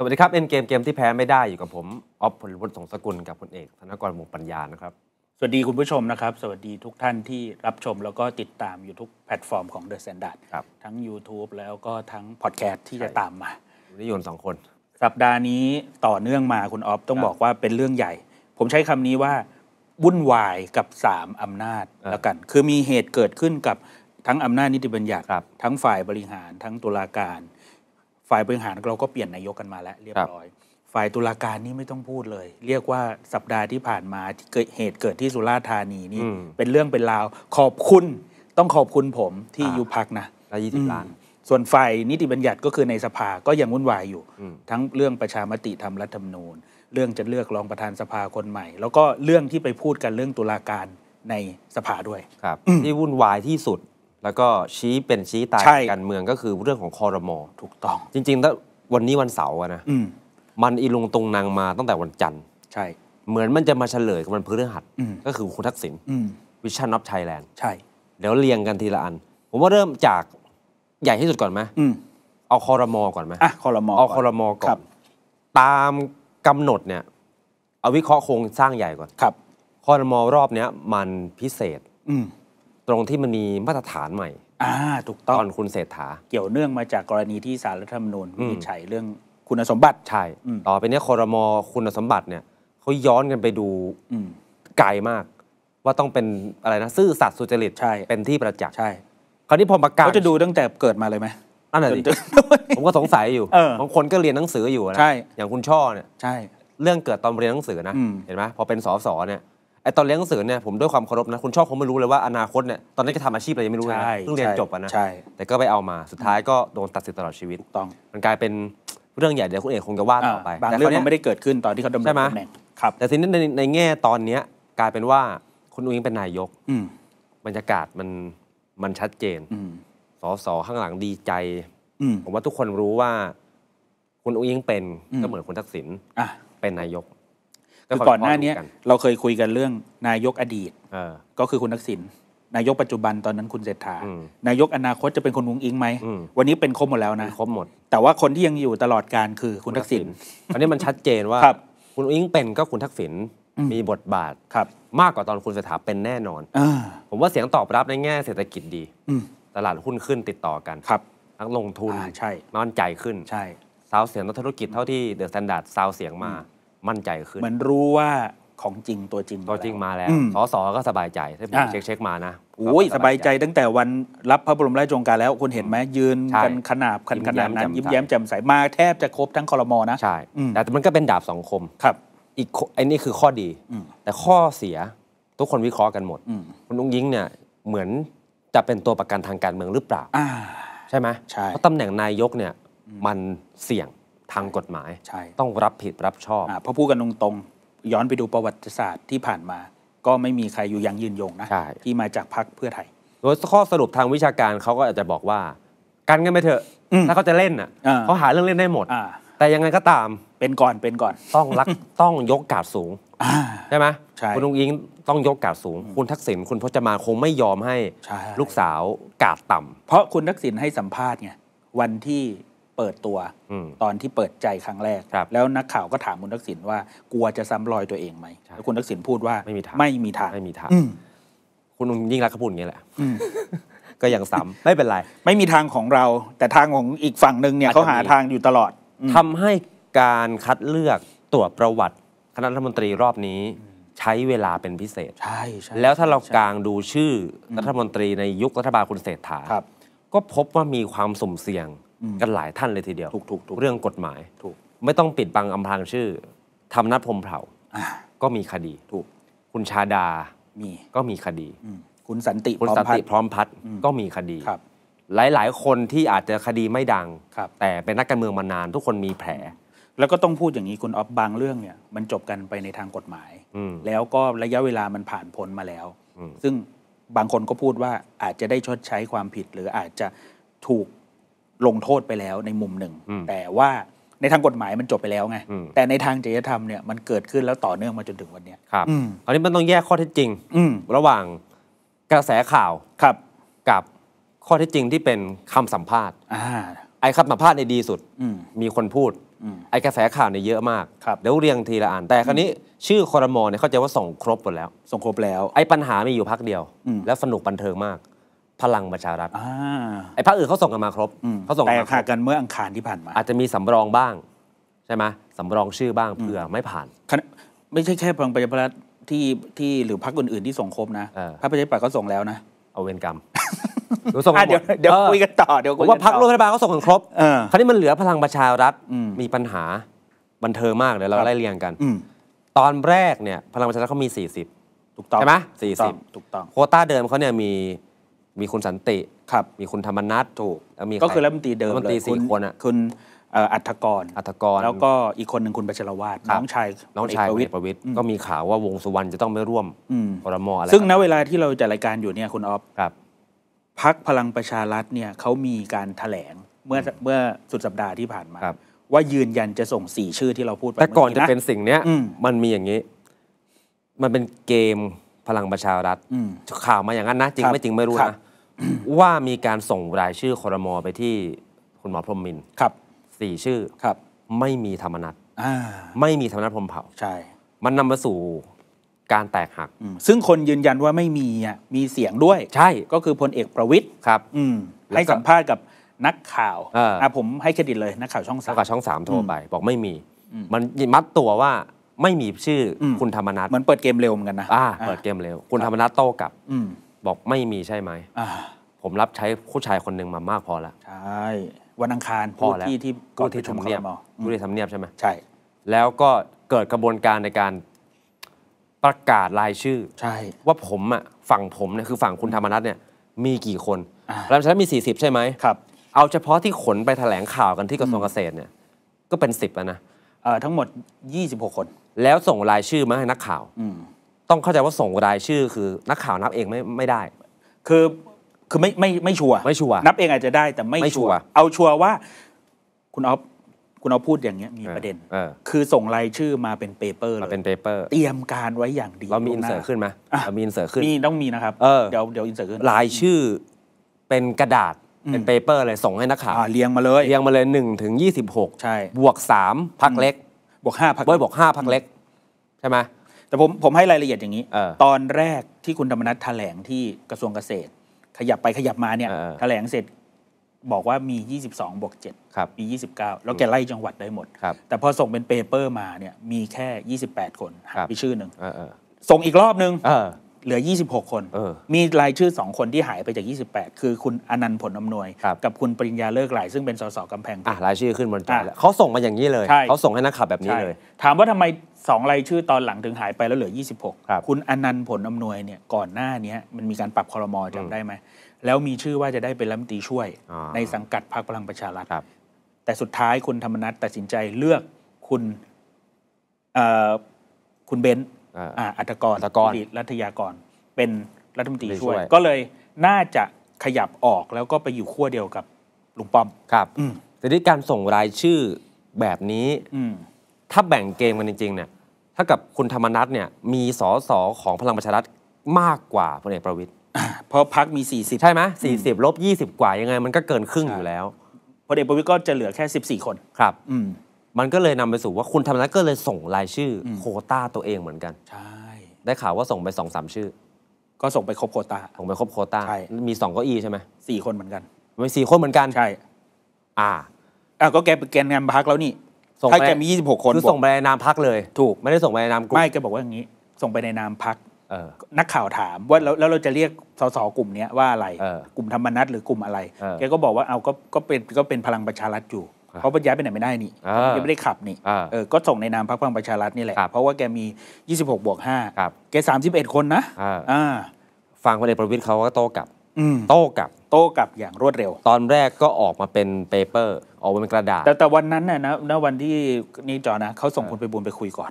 สวัสดีครับเอ็นเกมเกมที่แพ้ไม่ได้อยู่กับผมออฟพลวุฒิสงสกุลกับคุณเอกธนกรมงปัญญานะครับสวัสดีคุณผู้ชมนะครับ สวัสดีทุกท่านที่รับชมแล้วก็ติดตามอยู่ทุกแพลตฟอร์มของเดอะแซนด์ดัตทั้ง YouTube แล้วก็ทั้งพอดแคสต์ที่จะตามมานิยนสองคน สัปดาห์นี้ต่อเนื่องมาคุณออฟต้องบอกว่าเป็นเรื่องใหญ่ ผมใช้คำนี้ว่าวุ่นวายกับ 3อำนาจแล้วกัน คือมีเหตุเกิดขึ้นกับทั้งอำนาจนิติบัญญัติ ทั้งฝ่ายบริหารทั้งตุลาการฝ่ายบริหารเราก็เปลี่ยนนายกกันมาแล้วเรียบร้อย ฝ่ายตุลาการนี่ไม่ต้องพูดเลย เรียกว่าสัปดาห์ที่ผ่านมาที่เกิดเหตุเกิดที่สุราษฎร์ธานีนี่ เป็นเรื่องเป็นราวขอบคุณต้องขอบคุณผมที่อยู่พักนะละยี่สิบล้านส่วนฝ่ายนิติบัญญัติก็คือในสภาก็ยังวุ่นวายอยู่ ทั้งเรื่องประชามติทำรัฐธรรมนูญ เรื่องจะเลือกรองประธานสภาคนใหม่แล้วก็เรื่องที่ไปพูดกันเรื่องตุลาการในสภาด้วยครับที่วุ่นวายที่สุดแล้วก็ชี้เป็นชี้ตายการเมืองก็คือเรื่องของคอรมอถูกต้อง จริงๆแล้ววันนี้วันเสาร์นะมมันอีลงตรงนางมาตั้งแต่วันจันทร์ ใช่ เหมือนมันจะมาเฉลยกับวันพฤหัสอัดก็คือคุณทักษิณวิชันนับไทยแลนด์ใช่เดี๋ยวเรียงกันทีละอัน ผมว่าเริ่มจากใหญ่ที่สุดก่อนไหมเอาคอรมอก่อนไหมอ่ะคอรมอเอาคอรมอก่อนตามกำหนดเนี่ยเอาวิเคราะห์โครงสร้างใหญ่ก่อนครับคอรมอรอบเนี้ยมันพิเศษอืตรงที่มันมีมาตรฐานใหม่อ่าถูกต้อตอนคุณเศรษฐา เกี่ยวเนื่องมาจากกรณีที่สารรัฐธรรมนูญวินิจฉัยเรื่องคุณสมบัติ ใช่ ต่อไปนี้คอรมอคุณสมบัติเนี่ยเขาย้อนกันไปดูไกลมาก ว่าต้องเป็น อะไรนะ ซื่อสัตย์สุจริตใช่เป็นที่ประจักษ์ใช่ คราวนี้พอประกาศเขาจะดูตั้งแต่เกิดมาเลยไหมนั่นแหละินผมก็สงสัยอยู่ออบางคนก็เรียนหนังสืออยู่นะใช่ อย่างคุณช่อเนี่ย ใช่ เรื่องเกิดตอนเรียนหนังสือนะ เห็นไหมพอเป็นสอสอเนี่ยไอตอนเรียนหนังสือเนี่ยผมด้วยความเคารพนะ คุณชอบคงไม่รู้เลยว่าอนาคตเนี่ยตอนนี้จะทำอาชีพอะไรยังไม่รู้เลยนะเพิ่งเรียนจบอะนะใช่แต่ก็ไปเอามาสุดท้ายก็โดนตัดสิทธิ์ตลอดชีวิตต้องมันกลายเป็นเรื่องใหญ่เดี๋ยวคุณเอกคงจะว่าต่อไปบางแต่เรื่องนี้มันไม่ได้เกิดขึ้นตอนที่เขาดำรงใไหมตำแหน่งครับ แต่ทีนี้ในในแง่ตอนเนี้ย กลายเป็นว่าคุณอุ้งอิงเป็นนายกบรรยากาศมันมันชัดเจนสอสอข้างหลังดีใจผมว่าทุกคนรู้ว่าคุณอุ้งอิงเป็นก็เหมือนคุณทักษิณเป็นนายกคือก่อนหน้านี้เราเคยคุยกันเรื่องนายกอดีตก็คือคุณทักษิณนายกปัจจุบันตอนนั้นคุณเศรษฐานายกอนาคตจะเป็นคนวุงอิงไหมวันนี้เป็นครบหมดแล้วนะครบหมดแต่ว่าคนที่ยังอยู่ตลอดการคือคุณทักษิณอันนี้มันชัดเจนว่า คุณอิงเป็นก็คุณทักษิณมีบทบาทครับมากกว่าตอนคุณเศรษฐาเป็นแน่นอนอผมว่าเสียงตอบรับในแง่เศรษฐกิจดีตลาดหุ้นขึ้นติดต่อกันครับนักลงทุนใช่มั่นใจขึ้นใช่สาวเสียงนักธุรกิจเท่าที่เดอะสแตนดาร์ดสาวเสียงมามั่นใจขึ้นเหมือนรู้ว่าของจริงตัวจริงตัวจริงมาแล้วสสก็สบายใจถ้่เช็คเช็คมานะโอ้ยสบายใจ ตั้งแต่วันรับพระบรมราชโองการแล้ว คุณเห็นไหมยืนกันขนาบขนาดนั้นยิ้มแย้มแจ่มใสมาแทบจะครบทั้งคอรมอนะ ใช่ แต่มันก็เป็นดาบสองคมครับอีกไอ้นี่คือข้อดีแต่ข้อเสียทุกคนวิเคราะห์กันหมด คุณอุ้งยิงเนี่ยเหมือนจะเป็นตัวประกันทางการเมืองหรือเปล่าใช่ไหมเพราะตำแหน่งนายกเนี่ย มันเสี่ยงทางกฎหมายใช่ต้องรับผิดรับชอบอเพราะพูดกันตรงๆ ย้อนไปดูประวัติศาสตร์ที่ผ่านมา ก็ไม่มีใครอยู่ยังยืนยงนะ ที่มาจากพรรคเพื่อไทย โดยข้อสรุปทางวิชาการเขาก็อาจจะบอกว่ากรเกันไปเถอะถ้าเขาจะเล่นอ่ะเขาหาเรื่องเล่นได้หมดแต่ยังไงก็ตามเป็นก่อนเป็นก่อนต้องรักต้องยกกาดสูงใช่ไหมคุณลุงอิงต้องยกกาดสูงคุณทักษิณคุณพจมาคงไม่ยอมให้ใลูกสาวกาดต่ำเพราะคุณทักษิณให้สัมภาษณ์ไงวันที่เปิดตัวตอนที่เปิดใจครั้งแรกรแล้วนักข่าวก็ถามคุณทักษิณว่า กลัวจะซ้ำรอยตัวเองไหมแล้วคุณทักษิณพูดว่าไม่มีทางไม่มีทางไม่มีทาง คุณยิ่งรักขบูญอย่างนี้แหละก็ยังซ้ำไม่เป็นไรไม่มีทางของเรา แต่ทางของอีกฝั่งหนึ่งเนี่ยเขาหาทางอยู่ตลอด ทำให้การคัดเลือกตรวจประวัติคณะรัฐมนตรีรอบนี้ ใช้เวลาเป็นพิเศษ ใช่ใชแล้วถ้าเรากลางดูชื่อรัฐมนตรีในยุครัฐบาลคุณเศรษฐาก็พบว่ามีความสุ่มเสี่ยงกันหลายท่านเลยทีเดียวถูกถูกถูกเรื่องกฎหมายถูกไม่ต้องปิดบังอำพรางชื่อทำนัดพรมเผาก็มีคดี ถูกคุณชาดามีก็มีคดีคุณสันติคุณสันติพร้อมพัฒน์ก็มีคดีครับ หลายๆ คนที่อาจจะคดีไม่ดังแต่เป็นนักการเมืองมานาน ทุกคนมีแผล แล้วก็ต้องพูดอย่างนี้คุณออฟบางเรื่องเนี่ย มันจบกันไปในทางกฎหมายแล้วก็ระยะเวลามันผ่านพ้นมาแล้วซึ่งบางคนก็พูดว่าอาจจะได้ชดใช้ความผิดหรืออาจจะถูกลงโทษไปแล้วในมุมหนึ่ง แต่ว่าในทางกฎหมายมันจบไปแล้วไงแต่ในทางจริยธรรมเนี่ยมันเกิดขึ้นแล้วต่อเนื่องมาจนถึงวันนี้ครับคราวนี้มันต้องแยกข้อเท็จจริงระหว่างกระแสข่าวครับกับข้อเท็จจริงที่เป็นคำสัมภาษณ์ไอ้คำสัมภาษณ์ในดีสุดมีคนพูดไอ้กระแสข่าวในเยอะมากแล้วเรียงทีละอ่าน แต่คราวนี้ ชื่อคอรมอเนี่ยเข้าใจว่าส่งครบหมดแล้ว ส่งครบแล้ว ไอ้ปัญหามีอยู่พักเดียวแล้วสนุกบันเทิงมากพลังประชารัฐไอ้พรรคอื่นเขาส่งกันมาครบเขาส่งแต่ขาดกันเมื่ออังคารที่ผ่านมา อาจจะมีสำรองบ้าง ใช่ไหมสำรองชื่อบ้างเผื่อไม่ผ่าน ไม่ใช่แค่พลังประชารัฐที่ที่หรือพรรคอื่นๆ ที่ส่งครบนะพรรคประชาธิปัตย์ก็ส่งแล้วนะเอาเวรกรรมเดี๋ยวส่งเดี๋ยวเดี๋ยวคุยกันต่อเดี๋ยวว่าพรรครัฐบาลเขาส่งกันครบคราวนี้มันเหลือ พลังประชารัฐมีปัญหาบันเทิงมากเดี๋ยวเราไล่เรียงกันตอนแรกเนี่ย พลังประชารัฐเขามี40ถูกต้องใช่ไหมสี่สิบถูกต้องโคต้าเดิมเขาเนี่ยมีมีคุณสันติครับ มีคุณธรรมนัทถูกแล้วมีก็คือรัฐมนตรีเดิมรัฐมนตรีสี่คนอ่ะคุณอัฐกรอัฐกร แล้วก็อีกคนหนึ่งคุณประชรวาดน้องชายน้องชายประวิทย์ประวิทย์ก็มีข่าวว่าวงสุวรรณจะต้องไม่ร่วมพอรมออะไร ซึ่งณเวลาที่เราจัดรายการอยู่เนี่ยคุณออฟครับพักพลังประชารัฐเนี่ยเขามีการแถลงเมื่อเมื่อสุดสัปดาห์ที่ผ่านมา ว่ายืนยันจะส่งสี่ชื่อที่เราพูดไปแต่ก่อนจะเป็นสิ่งเนี้ยมันมีอย่างนี้ มันเป็นเกมพลังประชารัฐข่าวมาอย่างนั้นนะจริงไม่จริงไม่รู้นะว่ามีการส่งรายชื่อคอรมอไปที่คุณหมอพรหมมิน ครับ สี่ชื่อ ครับ ไม่มีธรรมนัตไม่มีธรรมนัตพรมเผ่า ใช่ มันนำมาสู่การแตกหัก ซึ่งคนยืนยันว่าไม่มีอ่ะ มีเสียงด้วย ใช่ ก็คือพลเอกประวิทย์ ครับ ให้สัมภาษณ์กับนักข่าว อ่าผมให้เครดิตเลยนักข่าวช่องสามนักข่าวช่องสามโทรไปบอกไม่มี มันมัดตัวว่าไม่มีชื่อคุณธรรมนัทมือนเปิดเกมเร็วเหมือนกันนะ อ่า เปิดเกมเร็วคุณธรรมนัทโต้กลับบอกไม่มีใช่ไหมผมรับใช้ผู้ชายคนหนึ่งมามากพอแล้วใช่วันอังคารพอแล้วที่ที่กำเนียบมผู้ที่ทำเนียบใช่ไหมใช่ แล้วก็เกิดกระบวนการในการประกาศรายชื่อ ใช่ ว่าผมอ่ะฝั่งผมเนี่ยคือฝั่งคุณธรรมนัฐเนี่ย มีกี่คนอารับใช้มี40ใช่ไหมครับเอาเฉพาะที่ขนไปแถลงข่าวกันที่กระทรวงเกษตรเนี่ย ก็เป็นิบแล้วนะเอ่อทั้งหมด26คนแล้วส่งรายชื่อมาให้นักข่าวอืต้องเข้าใจว่าส่งรายชื่อคือ นักข่าวนับเองไม่ไม่ได้ คือคือไม่ไม่ไม่ชัวร์ไม่ชัวร์นับเองอาจจะได้แต่ไม่ไมชัวร์เอาชัวร์ว่า คุณอ๊อฟคุณอ๊อฟพูดอย่างเงี้ยมีประเด็นคือส่งรายชื่อมาเป็นเปเปอร์เลมายเป็นเปเปอร์ เตรียมการไว้อย่างดีเรามีอินเสิร์ตขึ้นไหมเรามีอินเสิร์ตขึ้นมีต้องมีนะครับเดี๋ยวเดี๋ยวอินเสิร์ตขึ้นรายชื่อเป็นกระดาษเป็นเปเปอร์เลยส่งให้นักข่าวเรียงมาเลยเรียงมาเลยหนึ่งถึงยี่สิบหกใช่ บวกสามพักเล็ก บวกห้าพักเบ้บวกาพักเล็ก ใช่ไหมแต่ผมผมให้รายละเอียดอย่างนี้ตอนแรกที่คุณธรรมนัฐแถลงที่กระทรวงเกษตร ขยับไปขยับมาเนี่ยแถลงเสร็จบอกว่ามี 22บวก7มี29 แล้วแกไล่จังหวัดได้หมด แต่พอส่งเป็นเปเปอร์มาเนี่ยมีแค่ 28 คน หักไปชื่อหนึ่งส่งอีกรอบนึงเหลือ 26 คน มีรายชื่อ 2 คนที่หายไปจาก 28 คือคุณอนันต์ผลอำนวย กับคุณปริญญาเลิกหลาย ซึ่งเป็นสส กำแพงอ่ะ รายชื่อขึ้นบนจอเขาส่งมาอย่างนี้เลยเขาส่งให้นักข่าวแบบนี้เลย ถามว่าทำไม2รายชื่อตอนหลังถึงหายไปแล้วเหลือ 26 คุณอนันต์ผลอำนวยเนี่ยก่อนหน้านี้มันมีการปรับคอรมอจำได้ไหมแล้วมีชื่อว่าจะได้เป็นรัฐมนตรีช่วย ในสังกัดพรรคพลังประชารัฐแต่สุดท้ายคุณธรรมนัฐตัดสินใจเลือกคุณคุณเบนซ์อัตกรติรัฐยากรเป็นรัฐมนตรีช่วย ก็เลยน่าจะขยับออกแล้วก็ไปอยู่ขั้วเดียวกับลุงป้อมครับแต่ที่การส่งรายชื่อแบบนี้ ถ้าแบ่งเกมกันจริงๆเนี่ยถ้ากับคุณธรรมนัฐเนี่ยมีสอสอของพลังประชารัฐมากกว่าพลเอกประวิตยเพราะพักมี 40ใช่ไหมสี่สิบลบยี่สิบกว่ายังไงมันก็เกินครึ่งอยู่แล้วพลเอกประวิตยก็จะเหลือแค่ 14 คนครับ อืมันก็เลยนำไปสู่ว่าคุณธรรมนัฐก็เลยส่งรายชื่ออโคต้าตัวเองเหมือนกัน ใช่ ได้ข่าวว่าส่งไปสองสามชื่อ ก็ส่งไปครบโคต้า ส่งไปครบโคต้าใช่มีสองเก้าอี้ใช่ไหมสี่คนเหมือนกันมีสี่คนเหมือนกัน ใช่ อ่าอ่าก็แกไปแกนนพักแล้วนี่ถ้าแกมียี่สิบหกคนคือส่งไปในนามพักเลย ถูก ไม่ได้ส่งไปในนามกลุ่มไม่แกบอกว่าอย่างนี้ ส่งไปในนามพักนักข่าวถามว่าแล้วเราจะเรียกสสกลุ่มนี้ว่าอะไร กลุ่มธรรมนัตหรือกลุ่มอะไร แกก็บอกว่าเอา ก็ก็เป็นก็เป็นพลังประชารัฐอยู่เพราะมันยายไปไหนไม่ได้นี่ยังไม่ได้ขับนี่เออก็ส่งในนามพรรคพลังประชารัฐนี่แหละ เพราะว่าแกมี 26 บวก5แก 31 คนนะอ่า ฟังพลเอกประวิตยเขาก็โต้กลับโต้กลับโต้กลับอย่างรวดเร็ว ตอนแรกก็ออกมาเป็นเปเปอร์ออกมาเป็นกระดาษ แต่แต่วันนั้นน่ะนะณวันที่นี่จอนะเขาส่งคนไปบุญไปคุยก่อน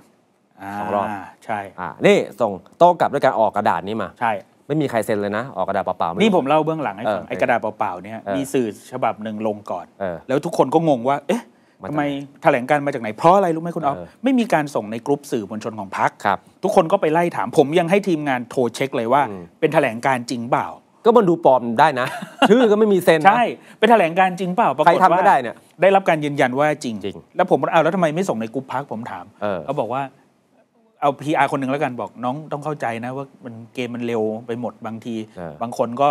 สองรอบใช่นี่ส่งโต้กลับด้วยการออกกระดาษนี้มาใช่ไม่มีใครเซ็นเลยนะออกกระดาษเปล่าๆนี่ผมเล่าเบื้องหลังให้ฟังไอ้กระดาษเปล่าๆเนี่ยมีสื่อฉบับหนึ่งลงก่อน แล้วทุกคนก็งงว่า เอ๊ะทำไมแถลงการมาจากไหน เพราะอะไรรู้ไหมคุณอ๊อฟ ไม่มีการส่งในกลุ่มสื่อมวลชนของพรรคทุกคนก็ไปไล่ถาม ผมยังให้ทีมงานโทรเช็คเลยว่า เป็นแถลงการจริงเปล่า ก็มันดูปลอมได้นะ ชื่อก็ไม่มีเซ็นใช่เป็นแถลงการจริงเปล่าปรากฏว่าได้เนี่ย ได้รับการยืนยันว่าจริงแล้วผมเอาแล้วทำไมไม่ส่งในกลุ่มพักผมถาม เขาบอกว่าเอาพีอาคนหนึ่งแล้วกัน บอกน้องต้องเข้าใจนะว่ามันเกมมันเร็วไปหมดบางที บางคนก็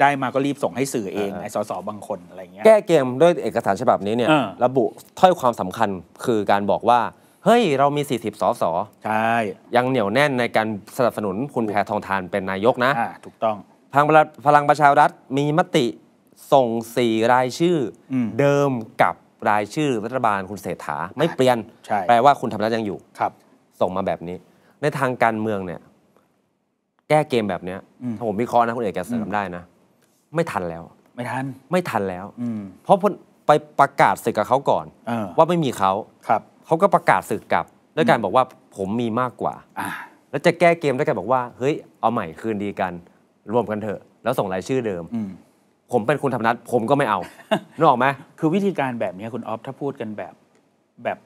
ได้มาก็รีบส่งให้สื่อเองไอ้สสบางคนอะไรเงี้ยแก้เกมด้วยเอกสารฉบับนี้เนี่ย ระบุถ้อยความสำคัญคือการบอกว่า เฮ้ยเรามี 40สสใช่ ยังเหนียวแน่นในการสนับสนุนคุณแพทองทานเป็นนายกนะ ถูกต้องพลังประพลังประชารัฐมีมติส่งสี่รายชื่ออเดิมกับรายชื่อรัฐบาลคุณเศรษฐาไม่เปลี่ยนใช่แปลว่าคุณธรรมนัฐยังอยู่ครับส่งมาแบบนี้ ในทางการเมืองเนี่ย แก้เกมแบบเนี้ยถ้าผมวิเคราะห์นะคุณเอกแกเสริมได้นะไม่ทันแล้ว ไม่ทัน ไม่ทันแล้วเพราะไปประกาศศึกกับเขาก่อนอว่าไม่มีเขาครับเขาก็ประกาศศึกกลับด้วยการบอกว่า ผมมีมากกว่าแล้วจะแก้เกมด้วยการบอกว่าเฮ้ยเอาใหม่คืนดีกันรวมกันเถอะ แล้วส่งรายชื่อเดิมผมเป็นคุณธรรมนัฐผมก็ไม่เอานึกออกไหมคือวิธีการแบบนี้คุณออฟ ถ้าพูดกันแบบแบบ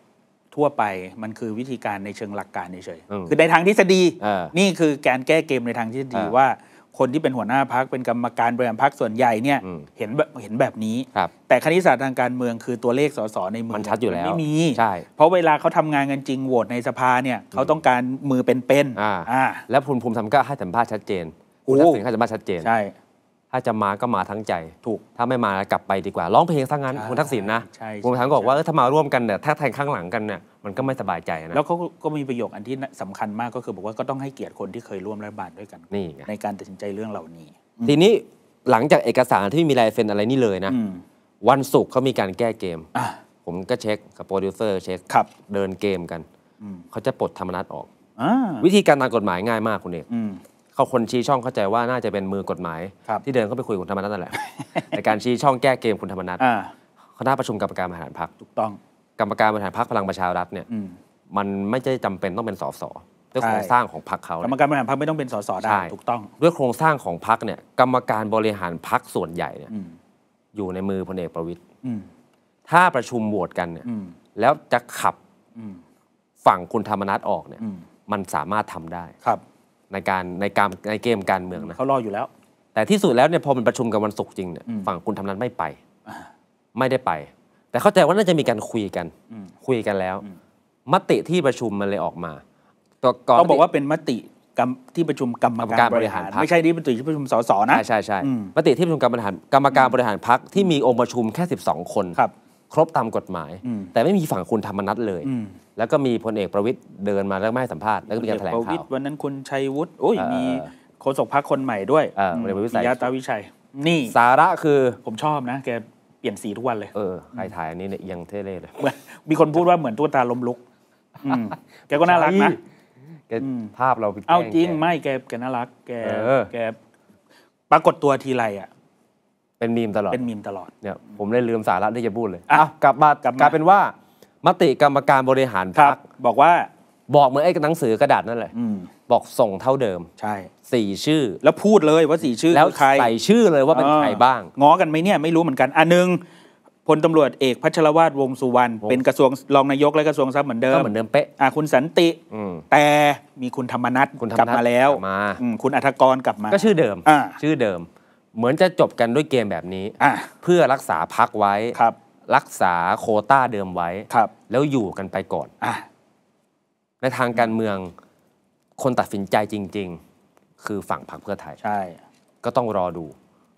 ทั่วไปมันคือวิธีการในเชิงหลักการเฉยๆ คือในทางทฤษฎี นี่คือแกนแก้เกมในทางทฤษฎีว่า คนที่เป็นหัวหน้าพักเป็นกรรมการบริหารพักส่วนใหญ่เนี่ย เห็นเห็นแบบนี้ แต่คณิตศาสตร์ทางการเมืองคือตัวเลขสสในมือมันชัดอยู่แล้วไม่มีใช่เพราะเวลาเขาทำงานกันจริง โหวตในสภาเนี่ยเขาต้องการมือเป็นๆแล้วภูมิภูมิทำก็ให้สัมภาษณ์ชัดเจนคุณทักษิณให้สัมภาษณ์ชัดเจนใช่ถ้าจะมาก็มาทั้งใจ ถูกถ้าไม่มากลับไปดีกว่าร้องเพลงซะงั้นคุณทักษิณนะคุณทักษิณบอกว่าถ้ามาร่วมกันเนี่ยถ้าแทงข้างหลังกันเนี่ยมันก็ไม่สบายใจนะแล้วเขาก็มีประโยคอันที่สำคัญมากก็คือบอกว่า ก็ต้องให้เกียรติคนที่เคยร่วมรัฐบาลด้วยกันนี่ในการตัดสินใจเรื่องเหล่านี้ ทีนี้หลังจากเอกสารที่มีลายเซ็นอะไรนี่เลยนะ วันศุกร์เขามีการแก้เกมผมก็เช็คกับโปรดิวเซอร์เช็คเดินเกมกันเขาจะปลดธรรมนัตออกวิธีการทางกฎหมายง่ายมากคุณเอกเขาคนชี้ช่องเข้าใจว่าน่าจะเป็นมือกฎหมายที่เดินเข้าไปคุยกับคุณธรรมนัฐนั่นแหละในการชี้ช่องแก้เกมคุณธรรมนัฐคณะประชุมกรรมการบริหารพักถูกต้อง กรรมการบริหารพักพลังประชารัฐเนี่ยมันไม่ใช่จำเป็นต้องเป็นสสด้วยโครงสร้างของพักเขากรรมการบริหารพักไม่ต้องเป็นสสได้ถูกต้อง ด้วยโครงสร้างของพักเนี่ย กรรมการบริหารพักส่วนใหญ่เนี่ยอยู่ในมือพลเอกประวิตยถ้าประชุมโหวตกันเนี่ยแล้วจะขับฝั่งคุณธรรมนัฐออกเนี่ยมันสามารถทำได้ครับในการในการใน เกมการเมืองนะเขารออยู่แล้ว แต่ที่สุดแล้วเนี่ยพอมันประชุมกันวันศุกร์จริงเนี่ยฝั่งคุณทำนั้นไม่ไปไม่ได้ไป แต่เข้าใจว่าน่าจะมีการคุยกันคุยกันแล้วมติที่ประชุมมันเลยออกมาต้องบอกว่าเป็นมติที่ประชุมกรรมการบริหารไม่ใช่นี่มติที่ประชุมสสนะใช่ใช่ใช่มติที่ประชุมกรรมการกรรมการบริหารพักที่มีองค์ประชุมแค่12 คนครับครบตามกฎหมาย แต่ไม่มีฝั่งคุณธรรมนัฐเลย แล้วก็มีพลเอกประวิตยเดินมาแล้วไม่สัมภาษณ์ แล้วก็มีการแถลงข่าววันนั้นคุณชัยวุฒิโอ้ยมีโฆษกพรรคคนใหม่ด้วยอปิยาตาวิชัย นี่สาระคือผมชอบนะ แกเปลี่ยนสีทุกวันเลย เออใครถ่ายอันนี้เนี่ยยังเท่เลยเลยมีคนพูดว่าเหมือนตัวตาลมลุกแกก็น่ารักนะแกภาพเราเอาจริงไม่แกแกน่ารัก แกแกปรากฏตัวทีไรอ่ะเป็นมีมตลอดเป็นมีมตลอดเนี่ยผมเลยลืมสาระที่จะพูดเลยอ่ะกลับมากลับมายเป็นว่ามติกรรมการบริหารพรรคบอกว่าบอกเหมือนไอ้หนังสือกระดาษนั่นแหละบอกส่งเท่าเดิม ใช่สี่ชื่อแล้วพูดเลยว่าสี่ชื่อแล้วใครใส่ ชื่อเลยว่าเป็นใครบ้างง้อกันไหมเนี่ยไม่รู้เหมือนกันอันนึงพลตำรวจเอกพัชรวาดวงสุวรรณเป็นกระทรวงรองนายกและกระทรวงทรัพย์เหมือนเดิมก็เหมือนเดิมเป๊ะอ่ะคุณสันติแต่มีคุณธรรมนัทกลับมาแล้วคุณอัธกรกลับมาก็ชื่อเดิมชื่อเดิมเหมือนจะจบกันด้วยเกมแบบนี้อเพื่อรักษาพักไว้ครับ รักษาโคต้าเดิมไว้ครับ แล้วอยู่กันไปก่อนอในทางการเมืองคนตัดสินใจจริง ๆ คือฝั่งพรรคเพื่อไทยใช่ก็ต้องรอดู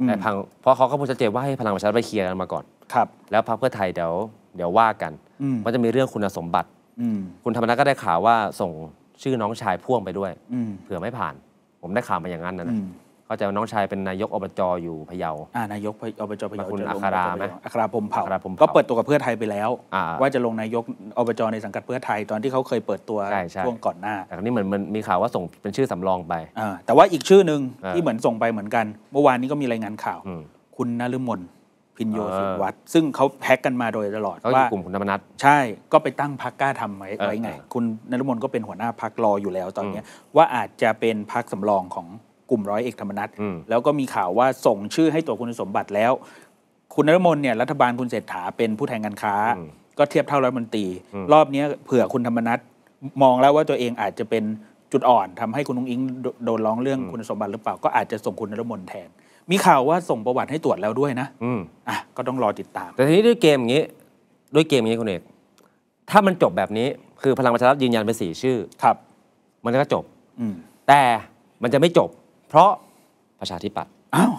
แต่พังเพราะเขาก็พูดชัดเจนว่าให้พลังประชารัฐไปเคลียร์กันมาก่อน ครับ แล้วพรรคเพื่อไทยเดี๋ยวเดี๋ยวว่ากัน มันจะมีเรื่องคุณสมบัติคุณธรรมนัฐก็ได้ข่าวว่าส่งชื่อน้องชายพ่วงไปด้วยเผื่อไม่ผ่าน ผมได้ข่าวมาอย่างนั้นนะข้าใจว่าน้องชายเป็นนายกอบจอยู่พะเยาอ่านายกอบจพะเยาคุณอัคราไหมอัคราพมเผ่าก็เปิดตัวกับเพื่อไทยไปแล้วว่าจะลงนายกอบจในสังกัดเพื่อไทยตอนที่เขาเคยเปิดตัวช่วงก่อนหน้าแต่นี้เหมือนมันมีข่าวว่าส่งเป็นชื่อสำรองไปแต่ว่าอีกชื่อหนึ่งที่เหมือนส่งไปเหมือนกันเมื่อวานนี้ก็มีรายงานข่าวคุณนฤมลพินโยสิวัตรซึ่งเขาแพ็กกันมาโดยตลอดว่ากลุ่มคุณธรรมนัฐใช่ก็ไปตั้งพักกล้าทำไว้ไง คุณนฤมลก็เป็นหัวหน้าพักรออยู่แล้วตอนนี้ว่าอาจจะเป็นพักสำรองของกลุ่มร้อยเอกธรรมนัฐแล้วก็มีข่าวว่าส่งชื่อให้ตัวคุณสมบัติแล้ว คุณนรมนเนี่ย รัฐบาลคุณเศรษฐา เป็นผู้แทนการค้า ก็เทียบเท่ารัฐมนตรีรอบนี้ เผื่อคุณธรรมนัฐมองแล้วว่าตัวเองอาจจะเป็นจุดอ่อนทำให้คุณนุ้งอิงโดนร้องเรื่องคุณสมบัติหรือเปล่า ก็อาจจะส่งคุณนรมนแทน มีข่าวว่าส่งประวัติให้ตรวจแล้วด้วยนะอ่ะก็ต้องรอติดตาม แต่ทีนี้ด้วยเกมอย่างนี้ ด้วยเกมอย่างนี้คุณเอกถ้ามันจบแบบนี้คือพลังประชารัฐยืนยันไปสี่ชื่อครับ มันก็จบแต่มันจะไม่จบเพราะประชาธิปัตย์อ้าว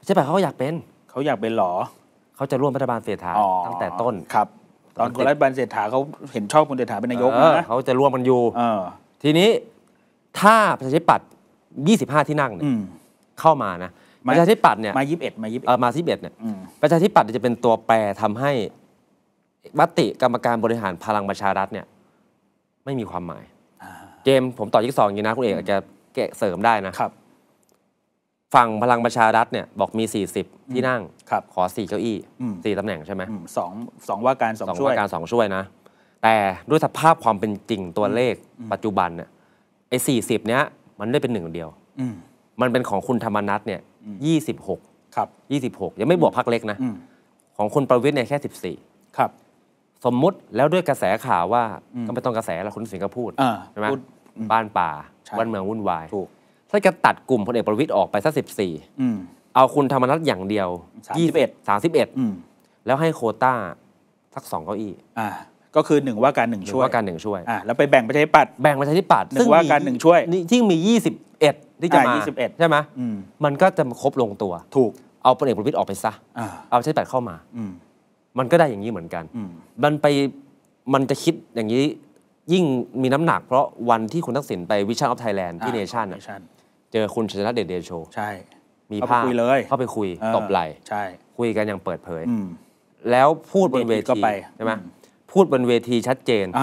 ประชาธิปัตย์เขาก็อยากเป็น เขาอยากเป็นหรอเขาจะร่วมรัฐบาลเศรษฐา ตั้งแต่ต้นครับ ตอนรัฐบาลเศรษฐาเขาเห็นชอบคุณเศรษฐาเป็นนายกนะเขาจะร่วมกันอยู่ทีนี้ถ้าประชาธิปัตย์25ที่นั่งเนี่ยเข้ามานะประชาธิปัตย์เนี่ยมา21มา21เอดมา21เนี่ยประชาธิปัตย์จะเป็นตัวแปรทำให้มติกรรมการบริหารพลังประชารัฐเนี่ยไม่มีความหมายเกมผมต่อยิ่งสองอย่างนี้นะคุณเอกอาจจะแกะเสริมได้นะครับฝั่งพลังประชารัฐเนี่ยบอกมี 40 ที่นั่งครับขอ 4 เก้าอี้ 4ตำแหน่งใช่ไหมสองสองว่าการสองสองช่วว่ายการสองช่วยนะ แต่ด้วยสภาพความเป็นจริงตัวเลขปัจจุบันเนี่ยไอ้สี่สิบเนี้ยมันได้เป็นหนึ่งเดียวอืมันเป็นของคุณธรรมนัฐเนี่ยยี่สิบหกครับยี่สิบหกยังไม่บวกพักเล็กนะอของคุณประวิทย์เนี่ยแค่สิบสี่ครับ สมมุติแล้วด้วยกระแสข่าวว่าก็ไม่ต้องกระแสแล้วคุณสิงห์ก็พูดใช่ไหมบ้านป่าบ้านเมืองวุ่นวายถูกถ้าจะตัดกลุ่มพลเอกประวิตยออกไปสักสิบสี่เอาคุณธรรมนัฐอย่างเดียวยี่สิบเอ็ดสามสิบเอ็ดแล้วให้โคต้า สักสองเก้าอี้อ่าก็คือหนึ่งว่าการหนึ่งช่วยว่าการหนึ่งช่วยอ่าแล้วไปแบ่งประชาธิปัตย์แบ่งประชาธิปัตย์หนึ่งว่าการหนึ่งช่วยนี่ที่มียี่สิบเอ็ดที่จะมายี่สิบเอ็ดใช่ไหมมันก็จะครบลงตัวถูกเอาพลเอกประวิตยออกไปซะเอาประชาธิปัตย์เข้ามามันก็ได้อย่างนี้เหมือนกันมันไปมันจะคิดอย่างนี้ยิ่งมีน้ำหนักเพราะวันที่คุณทักษิณไปวิชั่นออฟไทยแลนด์ที่เนชั่นเจอคุณชัยรัตน์เดชเดโชใช่ มีภาพเข้าไปคุยเลยเข้าไปคุยตบไหลใช่ คุยกันอย่างเปิดเผยแล้วพูดบนเวทีใช่ไหมพูดบนเวทีชัดเจนอ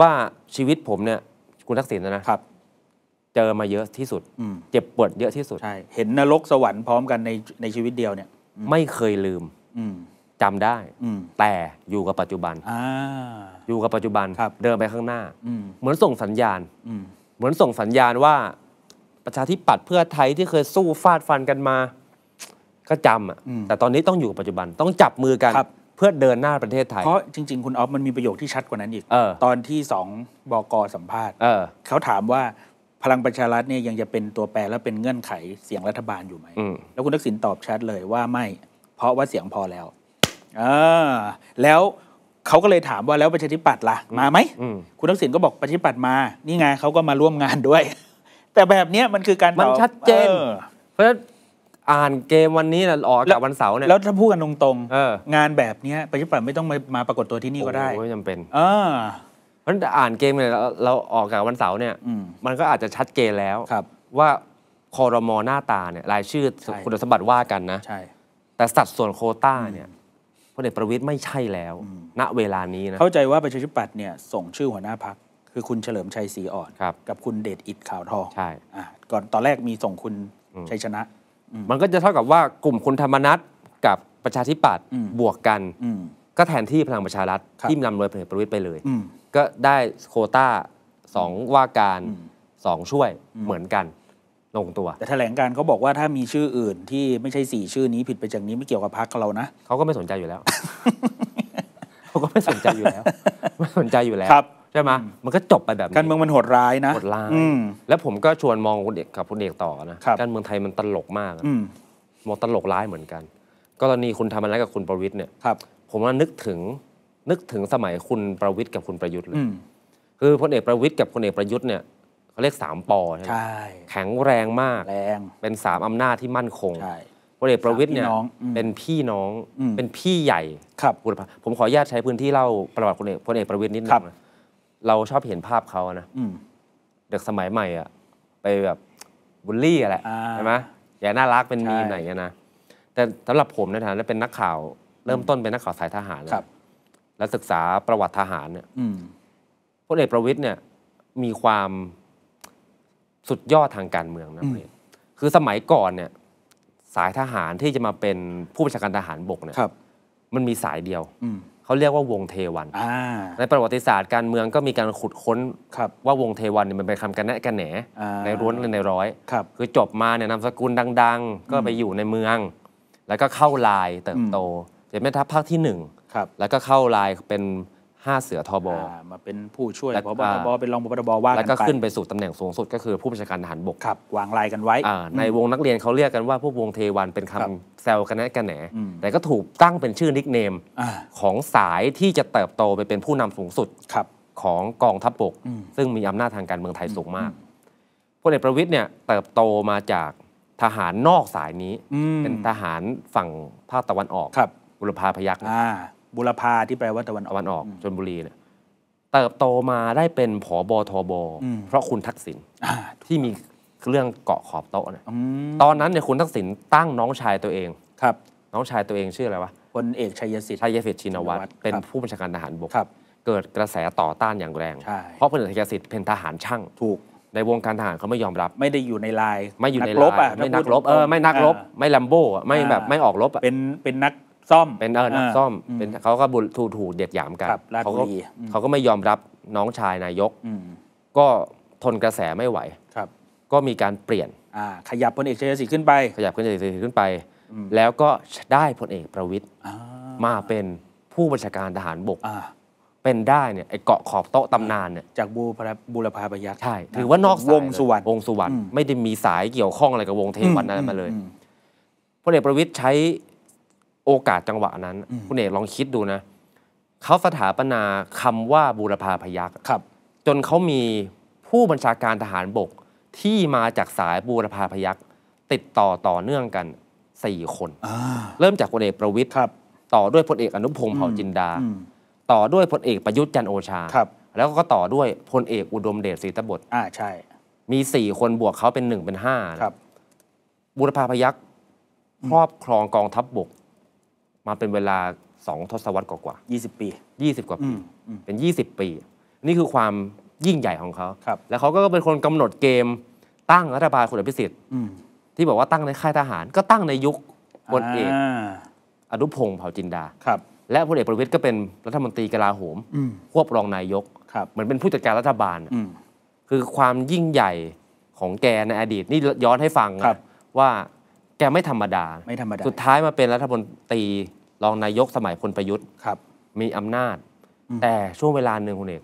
ว่าชีวิตผมเนี่ย คุณทักษิณนะครับ เจอมาเยอะที่สุด เจ็บปวดเยอะที่สุดใช่เห็นนรกสวรรค์พร้อมกันในในชีวิตเดียวเนี่ย ไม่เคยลืมอืจจำได้อืแต่อยู่กับปัจจุบันออยู่กับปัจจุบันบเดินไปข้างหน้าอเหมือนส่งสัญญาณอเหมือนส่งสัญญาณว่าประชาธิปัตย์เพื่อไทยที่เคยสู้ฟาดฟันกันมา ก็จำอ่ะแต่ตอนนี้ต้องอยู่ปัจจุบันต้องจับมือกัน เพื่อเดินหน้าประเทศไทย เพราะจริง ๆคุณออฟมันมีประโยคที่ชัดกว่านั้นอีกออตอนที่สองบกสัมภาษณ์เขาถามว่าพลังประชารัฐเนี่ยยังจะเป็นตัวแปรและเป็นเงื่อนไขเสียงรัฐบาลอยู่ไหมมแล้วคุณทักษิณตอบชัดเลยว่าไม่ เพราะว่าเสียงพอแล้วอแล้วเขาก็เลยถามว่าแล้วประชาธิปัตย์ล่ะ มาไหมคุณทักษิณก็บอกประชาธิปัตย์มา นี่ไงเขาก็มาร่วมงานด้วยแต่แบบนี้มันคือการมันชัดเจนเพราะฉะนั้นอ่านเกมวันนี้นะออกกับวันเสาร์เนี่ยแล้วถ้าพูดกันตรงๆงานแบบนี้ประชาธิปยไม่ต้องมาปรากฏตัวที่นี่ก็ได้ไม่จำเป็นเพราะอ่านเกมเนี่ยเราออกกับวันเสาร์เนี่ยมันก็อาจจะชัดเจนแล้วว่าคอรมอหน้าตาเนี่ยรายชื่อคุณสมบัติว่ากันนะแต่สัดส่วนโคต้าเนี่ยพลเอกประวิตยไม่ใช่แล้ว ณเวลานี้นะเข้าใจว่าประชาธิปัตยเนี่ยส่งชื่อหัวหน้าพักคือคุณเฉลิมชัยศรีอ่อนกับคุณเดชอิดขาวทองใช่ก่อนตอนแรกมีส่งคุณชัยชนะ มันก็จะเท่ากับว่ากลุ่มคุณธรรมนัฐกับประชาธิปัตย์บวกกันก็แทนที่พลังประชารัฐที่นำโดยพลเอกประวิตยไปเลยก็ได้โคต้าสองว่าการสองช่วยเหมือนกัน ลงตัว แต่แถลงการเขาบอกว่าถ้ามีชื่ออื่นที่ไม่ใช่สี่ชื่อนี้ ผิดไปจากนี้ไม่เกี่ยวกับพรรคเรานะเขาก็ไม่สนใจอยู่แล้วเขาก็ไม่สนใจอยู่แล้วไม่สนใจอยู่แล้วครับใช่ไหมมันก็จบไปแบบการเมืองมันโหดร้ายนะ โหดร้ายแล้วผมก็ชวนมองคุณเอกกับคุณเอกต่อนะ การเมืองไทยมันตลกมากมองตลกร้ายเหมือนกันกรณีคุณทำอะไรกับคุณประวิทย์เนี่ยผมว่านึกถึงนึกถึงสมัยคุณประวิทย์กับคุณประยุทธ์เลย คือพลเอกประวิทย์กับพลเอกประยุทธ์เนี่ยเขาเรียกสามปอใช่ไหมแข็งแรงมากแรงเป็นสามอำนาจที่มั่นคงพลเอกประวิทย์เนี่ยเป็นพี่น้อง เป็นพี่ใหญ่ครับผมขออนุญาตใช้พื้นที่เล่าประวัติพลเอกพลเอกประวิทย์นิดนึงนะเราชอบเห็นภาพเขานะเด็กสมัยใหม่อ่ะ ไปแบบบุลลี่อะไรใช่ไหมอย่าน่ารักเป็นมีมไหนกันนะแต่สำหรับผมในฐานะเป็นนักข่าวเริ่มต้นเป็นนักข่าวสายทหารครับ แล้วศึกษาประวัติทหารเนี่ยอพลเอกประวิตยเนี่ย มีความสุดยอดทางการเมืองนะพี่คือสมัยก่อนเนี่ย สายทหารที่จะมาเป็นผู้บัญชาการทหารบกเนี่ยมันมีสายเดียว อืเขาเรียกว่าวงเทวัน ในประวัติศาสตร์การเมืองก็มีการขุดค้นว่าวงเทวันเนี่ยมันเป็นคำกันแนะกันแหน ในร้วนในร้อยคือจบมาเนี่ยนามสกุลดังๆ ก็ไปอยู่ในเมือง แล้วก็เข้าลายเติบโตเป็นแม่ทัพภาคที่หนึ่งแล้วก็เข้าลายเป็นห้าเสือทอบมาเป็นผู้ช่วยพบทบเป็นรองพบทบว่าแล้วก็ขึ้นไปสู่ตำแหน่งสูงสุด ก็คือผู้บัญชาการทหารบกครับวางลายกันไว้ในวงนักเรียนเขาเรียกกันว่าผู้วงเทวันเป็นคำแซวกันแน่กันแหน แต่ก็ถูกตั้งเป็นชื่อนิกเนมของสายที่จะเติบโตไปเป็นผู้นำสูงสุดของกองทัพบก ซึ่งมีอำนาจทางการเมืองไทยสูงมากพลเอกประวิทย์เนี่ยเติบโตมาจากทหารนอกสายนี้เป็นทหารฝั่งภาคตะวันออกบุรพาพยักษ์บุรพาที่แปลว่าตะวันออกตะวันออกชนบุรีเนี่ยเติบโตมาได้เป็นผอบอทบเพราะคุณทักษิณที่มีเรื่องเกาะขอบโต๊ะเนี่ยตอนนั้นเนี่ยคุณทักษิณตั้งน้องชายตัวเอง ครับ น้องชายตัวเองชื่ออะไรวะพลเอกชัยสิทธิ์ชัยสิทธิ์ชินวัตรเป็นผู้บัญชาการทหารบกเกิดกระแสต่อต้านอย่างแรง เพราะพลเอกชัยสิทธิ์เป็นทหารช่างถูกในวงการทหารเขาไม่ยอมรับไม่ได้อยู่ในลาย ไม่อยู่ในลายไม่นักรบเออไม่นักรบ ไม่ลัมโบ้ไม่แบบไม่ออกรบเป็นเป็นนักซ่อมเป็นเออนักซ่อมเป็นเขาก็บุถูถูเด็ดหยามกันเขาก็เขาก็ไม่ยอมรับน้องชายนายก ก็ทนกระแสไม่ไหวครับ ก็มีการเปลี่ยนขยับพลเอกชัยศรีขึ้นไป ขยับพลเอกชัยศรีขึ้นไป แล้วก็ได้พลเอกประวิตยอมาเป็นผู้บัญชาการทหารบกเป็นได้เนี่ยไอ้เกาะขอบโต๊ะตำนานเนี่ย จากบูรพาบูรพาพยัคฆ์ใช่ ถือว่านอกสายวงสุวรรณวงสุวรรณไม่ได้มีสายเกี่ยวข้องอะไรกับวงเทวันอะไรมาเลยพลเอกประวิตยใช้โอกาสจังหวะนั้นคุณเอกลองคิดดูนะเขาสถาปนาคำว่าบูรพาพยักษ์จนเขามีผู้บัญชาการทหารบกที่มาจากสายบูรพาพยักษ์ติดต่อต่อเนื่องกันสี่คนเริ่มจากพลเอกประวิทย์ต่อด้วยพลเอกอนุพงศ์เผ่าจินดา ต่อด้วยพลเอกประยุทธ์จันโอชาแล้วก็ต่อด้วยพลเอกอุดมเดชศรีตบดอ่าใช่ มีสี่คนบวกเขาเป็นหนึ่งเป็นห้าครับบูรพาพยักษ์ครอบครองกองทัพบบกมาเป็นเวลาสองทศวรรษกว่า20 ปีส20 กว่าปี เป็น 20 ปี นี่คือความยิ่งใหญ่ของเขาครับ แล้วเขาก็เป็นคนกำหนดเกม ตั้งรัฐบาลคุณอภิสิทธิ์ที่บอกว่าตั้งในค่ายทหาร ก็ตั้งในยุคพลเอกอนุพงศ์เผ่าจินดา ครับ และพลเอกประวิทย์ก็เป็นรัฐมนตรีกลาโหมควบรองนายกครับ เหมือนเป็นผู้จัดการรัฐบาลอืม คือความยิ่งใหญ่ของแกในอดีตนี่ย้อนให้ฟังครับว่าแกไม่ธรรมดาไม่ธรรมดาสุดท้ายมาเป็นรัฐมนตรีรองนายกสมัยพลประยุทธ์ครับมีอำนาจ แต่ช่วงเวลาหนึ่งคุณเอก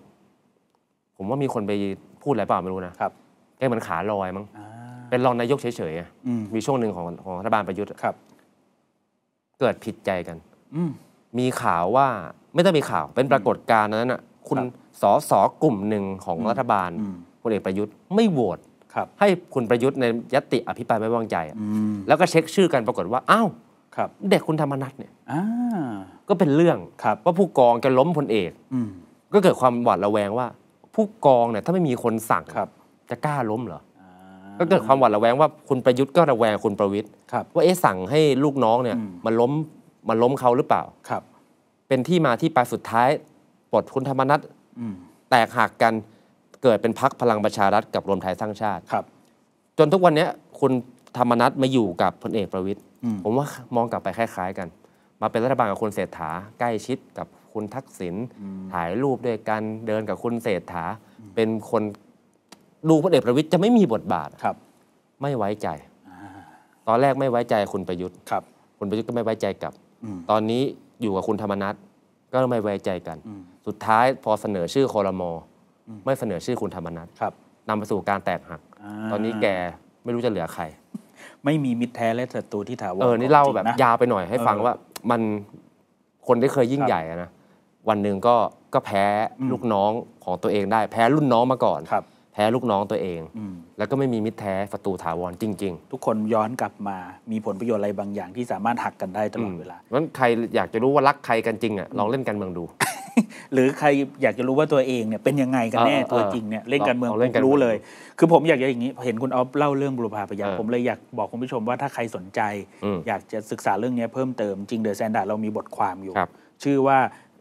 ผมว่ามีคนไปพูดอะไรเปล่าไม่รู้นะครับแกเหมือนขาลอยมั้งเป็นรองนายกเฉยๆมีช่วงหนึ่งของของรัฐบาลประยุทธ์ครับ เกิดผิดใจ กันมีข่าวว่าไม่ต้องมีข่าว เป็นปรากฏการณ์นั้นน่ะคุณสอสอกลุ่มหนึ่งของรัฐบาลพลเอกประยุทธ์ ไม่โหวตให้คุณประยุทธ์ในยติอภิปรายไม่วางใจแล้วก็เช็คชื่อกันปรากฏว่าอ้าวเด็กคุณธรรมนัฐเนี่ยก็เป็นเรื่องว่าผู้กองจะล้มพลเอกก็เกิดความหวาดระแวงว่า ผู้กองเนี่ยถ้าไม่มีคนสั่งจะกล้าล้มเหรอก็เกิดความหวาดระแวงว่าคุณประยุทธ์ก็ระแวงคุณประวิทย์ว่าเอ๊ะสั่งให้ลูกน้องเนี่ยมาล้มมาล้มเขาหรือเปล่าครับ เป็นที่มาที่ไปสุดท้าย ปลดคุณธรรมนัฐแตกหักกันเกิดเป็นพักพลังประชารัฐกับรวมไทยสร้างชาติครับ จนทุกวันนี้คุณธรรมนัตมาอยู่กับพลเอกประวิตยผมว่ามองกลับไปคล้ายๆกัน มาเป็นรัฐบาลกับคุณเศรษฐา ใกล้ชิดกับคุณทักษิณถ่ายรูปด้วยกันเดินกับคุณเศรษฐา เป็นคนดูพลเอกประวิตยจะไม่มีบทบาทครับ ไม่ไว้ใจตอนแรกไม่ไว้ใจคุณประยุทธ์ครับคุณประยุทธ์ก็ไม่ไว้ใจกับตอนนี้อยู่กับคุณธรรมนัตก็ไม่ไว้ใจกัน สุดท้ายพอเสนอชื่อคอรมอไม่เสนอชื่อคุณธรรมนัตนำไปสู่การแตกหัก ตอนนี้แกไม่รู้จะเหลือใครไม่มีมิตรแท้และศัตรูที่ถาวร เออ นี่เล่าแบบยาวไปหน่อยให้ฟังว่ามันคนได้เคยยิ่งใหญ่นะวันหนึ่งก็ก็แพ้ลูกน้องของตัวเองได้แพ้รุ่นน้องมาก่อนครับแพ้ลูกน้องตัวเองแล้วก็ไม่มีมิตรแท้ศัตรูถาวรจริง ๆ ทุกคนย้อนกลับมามีผลประโยชน์อะไรบางอย่างที่สามารถหักกันได้ตลอดเวลาเพราะฉะนนั้ใครอยากจะรู้ว่ารักใครกันจริงอ่ะลองเล่นการเมืองดู หรือใครอยากจะรู้ว่าตัวเองเนี่ยเป็นยังไงกันแน่ตัวจริงเนี่ยเล่นการเมืองรู้เลย คือผมอยากจะอย่างนี้เห็นคุณออฟเล่าเรื่องบุรพาพยาผมเลยอยากบอกคุณผู้ชมว่าถ้าใครสนใจอยากจะศึกษาเรื่องนี้เพิ่มเติมจริงเดอะแซนด์ดเรามีบทความอยู่ชื่อว่า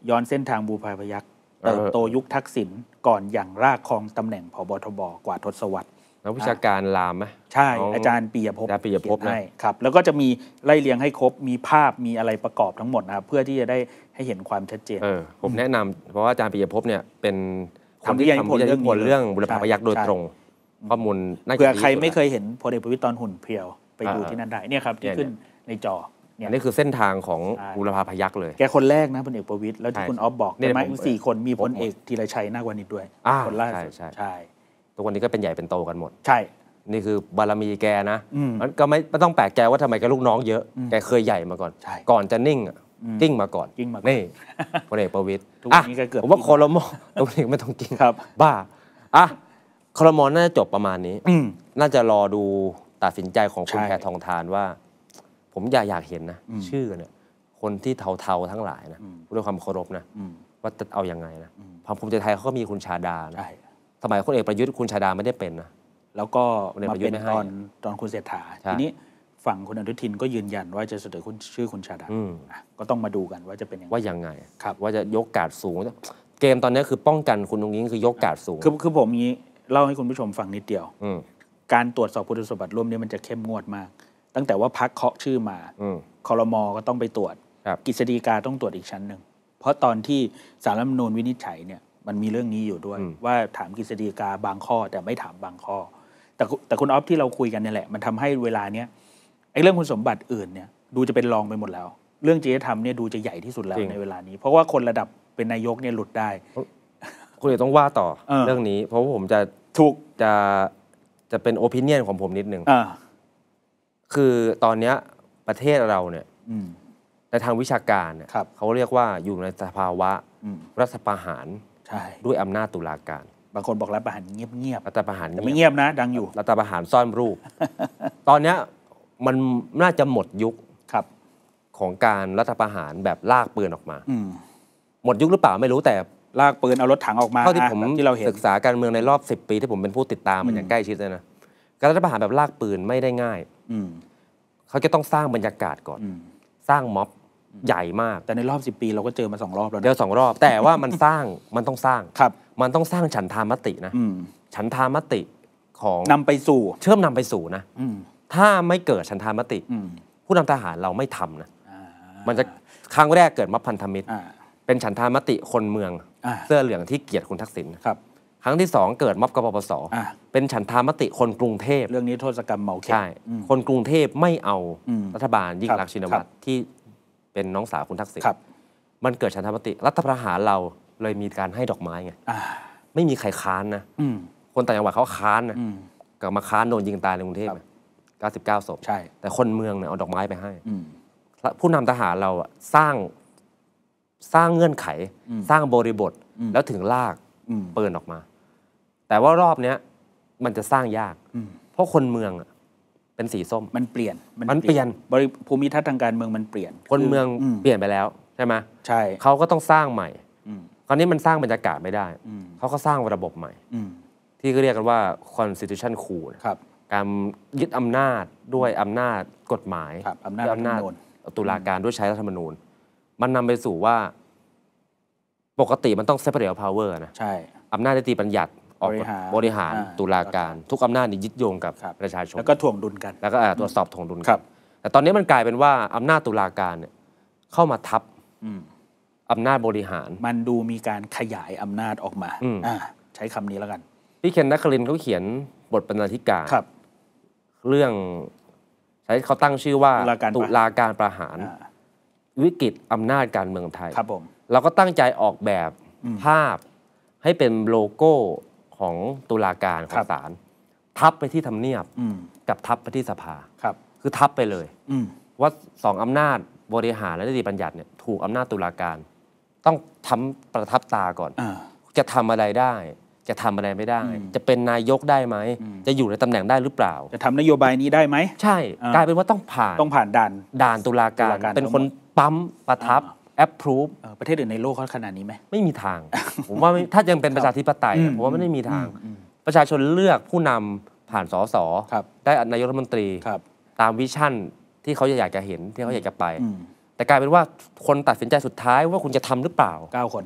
ย้อนเส้นทางบูพาพยักษเติบโตยุคทักษิณก่อนอย่างรากคองตำแหน่งผบทบกว่าทศวรรษแล้ววิชาการลามไหมใช่ อาจารย์ปียภพอาจารย์ปียภพนะครับ แล้วก็จะมีไล่เลียงให้ครบมีภาพมีอะไรประกอบทั้งหมดนะครับเพื่อที่จะได้ให้เห็นความชัดเจน ผมแนะนำเพราะว่าอาจารย์ปียภพเนี่ยเป็นคนที่ทำวิทยานเรื่องบุรพาพยักษ์โดยตรงข้อมูลเผื่อใครไม่เคยเห็นพลเอกประวิตรตอนหุ่นเพียว ไปดูที่นั่นได้เนี่ยครับที่ขึ้นในจอเนี่ยนี่คือเส้นทางของบุรพาพยักษ์เลยแกคนแรกนะพลเอกประวิตยแล้วที่คุณออฟบอกใช่ไหมสี่คนมีพลเอกธีรชัยนาควานิชด้วยคนล่าสุดใช่ใช่ ทุกวันนี้ก็เป็นใหญ่เป็นโตกันหมด ใช่ นี่คือบารมีแกนะมันก็ไม่ไม่ต้องแปลกแกว่าทำไมแกลูกน้องเยอะ แกเคยใหญ่มาก่อนใช่ก่อนจะนิ่งกิ้งมาก่อนกิ้งมาก่อนนี่พลเอกประวิตยทุกวันนี้ก็เกือบผมว่าคอรมอตัวเองไม่ต้องกิ้งครับ บ้าอ่ะคอรมอน่าจะจบประมาณนี้อืน่าจะรอดูตัดสินใจของคุณแพทองทานว่าผมอยากอยากเห็นนะ ชื่อเนี่ย คนที่เทาๆทั้งหลายนะด้วยความเคารพนะว่าจะเอาอยัางไงนะพามภูมิใจไทยเขาก็มีคุณชาดานะสมัยคนเอกประยุทธ์คุณชาดาไม่ได้เป็นนะแล้วก็มาเป็นตอนตอนคุณเศรษฐาทีนี้ฝั่งคุณอนุทินก็ยืนยันว่าจะเสนอคุณชื่อคุณชาดาก็ต้องมาดูกันว่าจะเป็นยังไงว่ายังไงครับ ว่าจะยกการสูง เกมตอนนี้คือป้องกันคุณตรงนี้คือยกการสูงคือคือผมนี้เล่าให้คุณผู้ชมฟังนิดเดียวการตรวจสอบคุณสมบัติร่วมนี้มันจะเข้มงวดมากตั้งแต่ว่าพักเคาะชื่อมาคอรมอก็ต้องไปตรวจกฤษฎีกาต้องตรวจอีกชั้นหนึ่งเพราะตอนที่สารรัฐมนูลวินิจฉัยเนี่ยมันมีเรื่องนี้อยู่ด้วยว่าถามกฤษฎีกาบางข้อแต่ไม่ถามบางข้อ แต่แต่คุณออฟที่เราคุยกันนี่แหละ มันทำให้เวลาเนี้ยไอ้เรื่องคุณสมบัติอื่นเนี่ย ดูจะเป็นรองไปหมดแล้ว เรื่องจริยธรรมเนี่ยดูจะใหญ่ที่สุดแล้วในเวลานี้ เพราะว่าคนระดับเป็นนายกเนี่ยหลุดได้ คุณเดี๋ยวต้องว่าต่อเรื่องนี้ เพราะว่าผมจะถูกจะจะเป็นโอปินเนียนของผมนิดนึงคือตอนเนี้ยประเทศเราเนี่ยอืในทางวิชาการเนี่ยเขาเรียกว่าอยู่ในสภาวะรัฐประหาร ด้วยอำนาจตุลาการบางคนบอกรัฐประหารเงียบๆรัฐประหารแต่ไม่เงียบนะ ดังอยู่รัฐประหารซ่อนรูป ตอนเนี้ยมันน่าจะหมดยุคครับของการรัฐประหารแบบลากปืนออกมาอหมดยุคหรือเปล่าไม่รู้แต่ลากปืนเอารถถังออกมาเท่าที่ผมที่เราเห็นศึกษาการเมืองในรอบิบปี ที่ผมเป็นผู้ติดตามมันอย่างใกล้ชิดเลยนะการรัฐประหารแบบลากปืนไม่ได้ง่ายเขาจะต้องสร้างบรรยากาศก่อนสร้างม็อบใหญ่มาก แต่ในรอบสิปีเราก็เจอมาสองรอบ แล้วเดียวสองรอบ แต่ว่ามันสร้างมันต้องสร้างครับ มันต้องสร้างฉันทามตินะฉันทามติของนำไปสู่ เชื่อมนำไปสู่นะถ้าไม่เกิดฉันทามติผู้นำทหารเราไม่ทำนะมันจะครั้งแรกเกิดมาพันธมิตรเป็นฉันทามติคนเมืองเสื้อเหลืองที่เกียรติคุณทักษิณครับครั้งที่2เกิดม็อบกบพศเป็นฉันทามติคนกรุงเทพ เรื่องนี้โทษกรรมเมาเข็มใช่ คนกรุงเทพไม่เอารัฐบาลยิ่งรักชินวัตรที่เป็นน้องสาวคุณทักษิณมันเกิดฉันทามติรัฐประหารเราเลยมีการให้ดอกไม้ไงไม่มีใครค้านนะคนต่างจังหวัดเขาค้านนะกับมาค้านโดนยิงตายในกรุงเทพ99ศพใช่ แต่คนเมืองเนี่ยเอาดอกไม้ไปให้ผู้นำทหารเราสร้างสร้างเงื่อนไขสร้างบริบทแล้วถึงลากเปิดออกมาแต่ว่ารอบเนี้ยมันจะสร้างยากเพราะคนเมืองเป็นสีส้มมันเปลี่ยนมันเปลี่ยนบริภูมิทัศน์ทางการเมืองมันเปลี่ยน คนเมืองเปลี่ยนไปแล้ว ใช่ไหมใช่เขาก็ต้องสร้างใหม่คราวนี้มันสร้างบรรยากาศไม่ได้เขาก็สร้างระบบใหม่ที่เรียกกันว่า constitution c o u ครับการยึดอำนาจด้วยอำนาจกฎหมายอำนาจอำนาจตุลาการด้วยใช้รัฐธรรมนูญ มันนำไปสู่ว่าปกติมันต้อง separate power นะใช่อำนาจนิติบัญญัติออกบริหารรหารตุลาการทุกอำนาจนี่ยึดโยงกับรบประชาชนแล้วก็ถ่วงดุลกันแล้วก็ตรวจสอบถวงดุลครับแต่ตอนนี้มันกลายเป็นว่า อำนาจตุลาการเนี่ยเข้ามาทับอำนาจบริหารมันดูมีการขยายอำนาจออกมาอ่าใช้คำนี้แล้วกันพี่เคนนักคลินเขาเขียนบทบรรณาธิการครับ เรื่องใช้เขาตั้งชื่อว่าตุลาการประหารวิกฤตอำนาจการเมืองไทยครับผมเราก็ตั้งใจออกแบบภาพให้เป็นโลโก้ของตุลาการของศาลทับไปที่ทำเนียบกับทับไปที่สภาครับ คือทับไปเลย อืว่าสองอำนาจบริหารและนิติบัญญัติเนี่ย ถูกอำนาจตุลาการ ต้องทำประทับตาก่อนอจะทำอะไรได้ จะทำอะไรไม่ได้ จะเป็นนายกได้ไหมมจะอยู่ในตำแหน่งได้หรือเปล่าจะทำนโยบายนี้ได้ไหม ใช่ กลายเป็นว่าต้องผ่านต้องผ่านด่านด่านตุลาการาการเป็นคนปั๊มประทับแอปพรูฟประเทศอื่นในโลกเขาขนาดนี้ไหมไม่มีทาง ผมว่าถ้ายังเป็นประชาธิปไตยผมว่าไม่ได้มีทางประชาชนเลือกผู้นำผ่านสสได้นายกรัฐมนตรีตามวิชั่นที่เขาอยากจะเห็นที่เขาอยากจะไป แต่กลายเป็นว่าคนตัดสินใจสุดท้าย ว่าคุณจะทำหรือเปล่าเก้าคน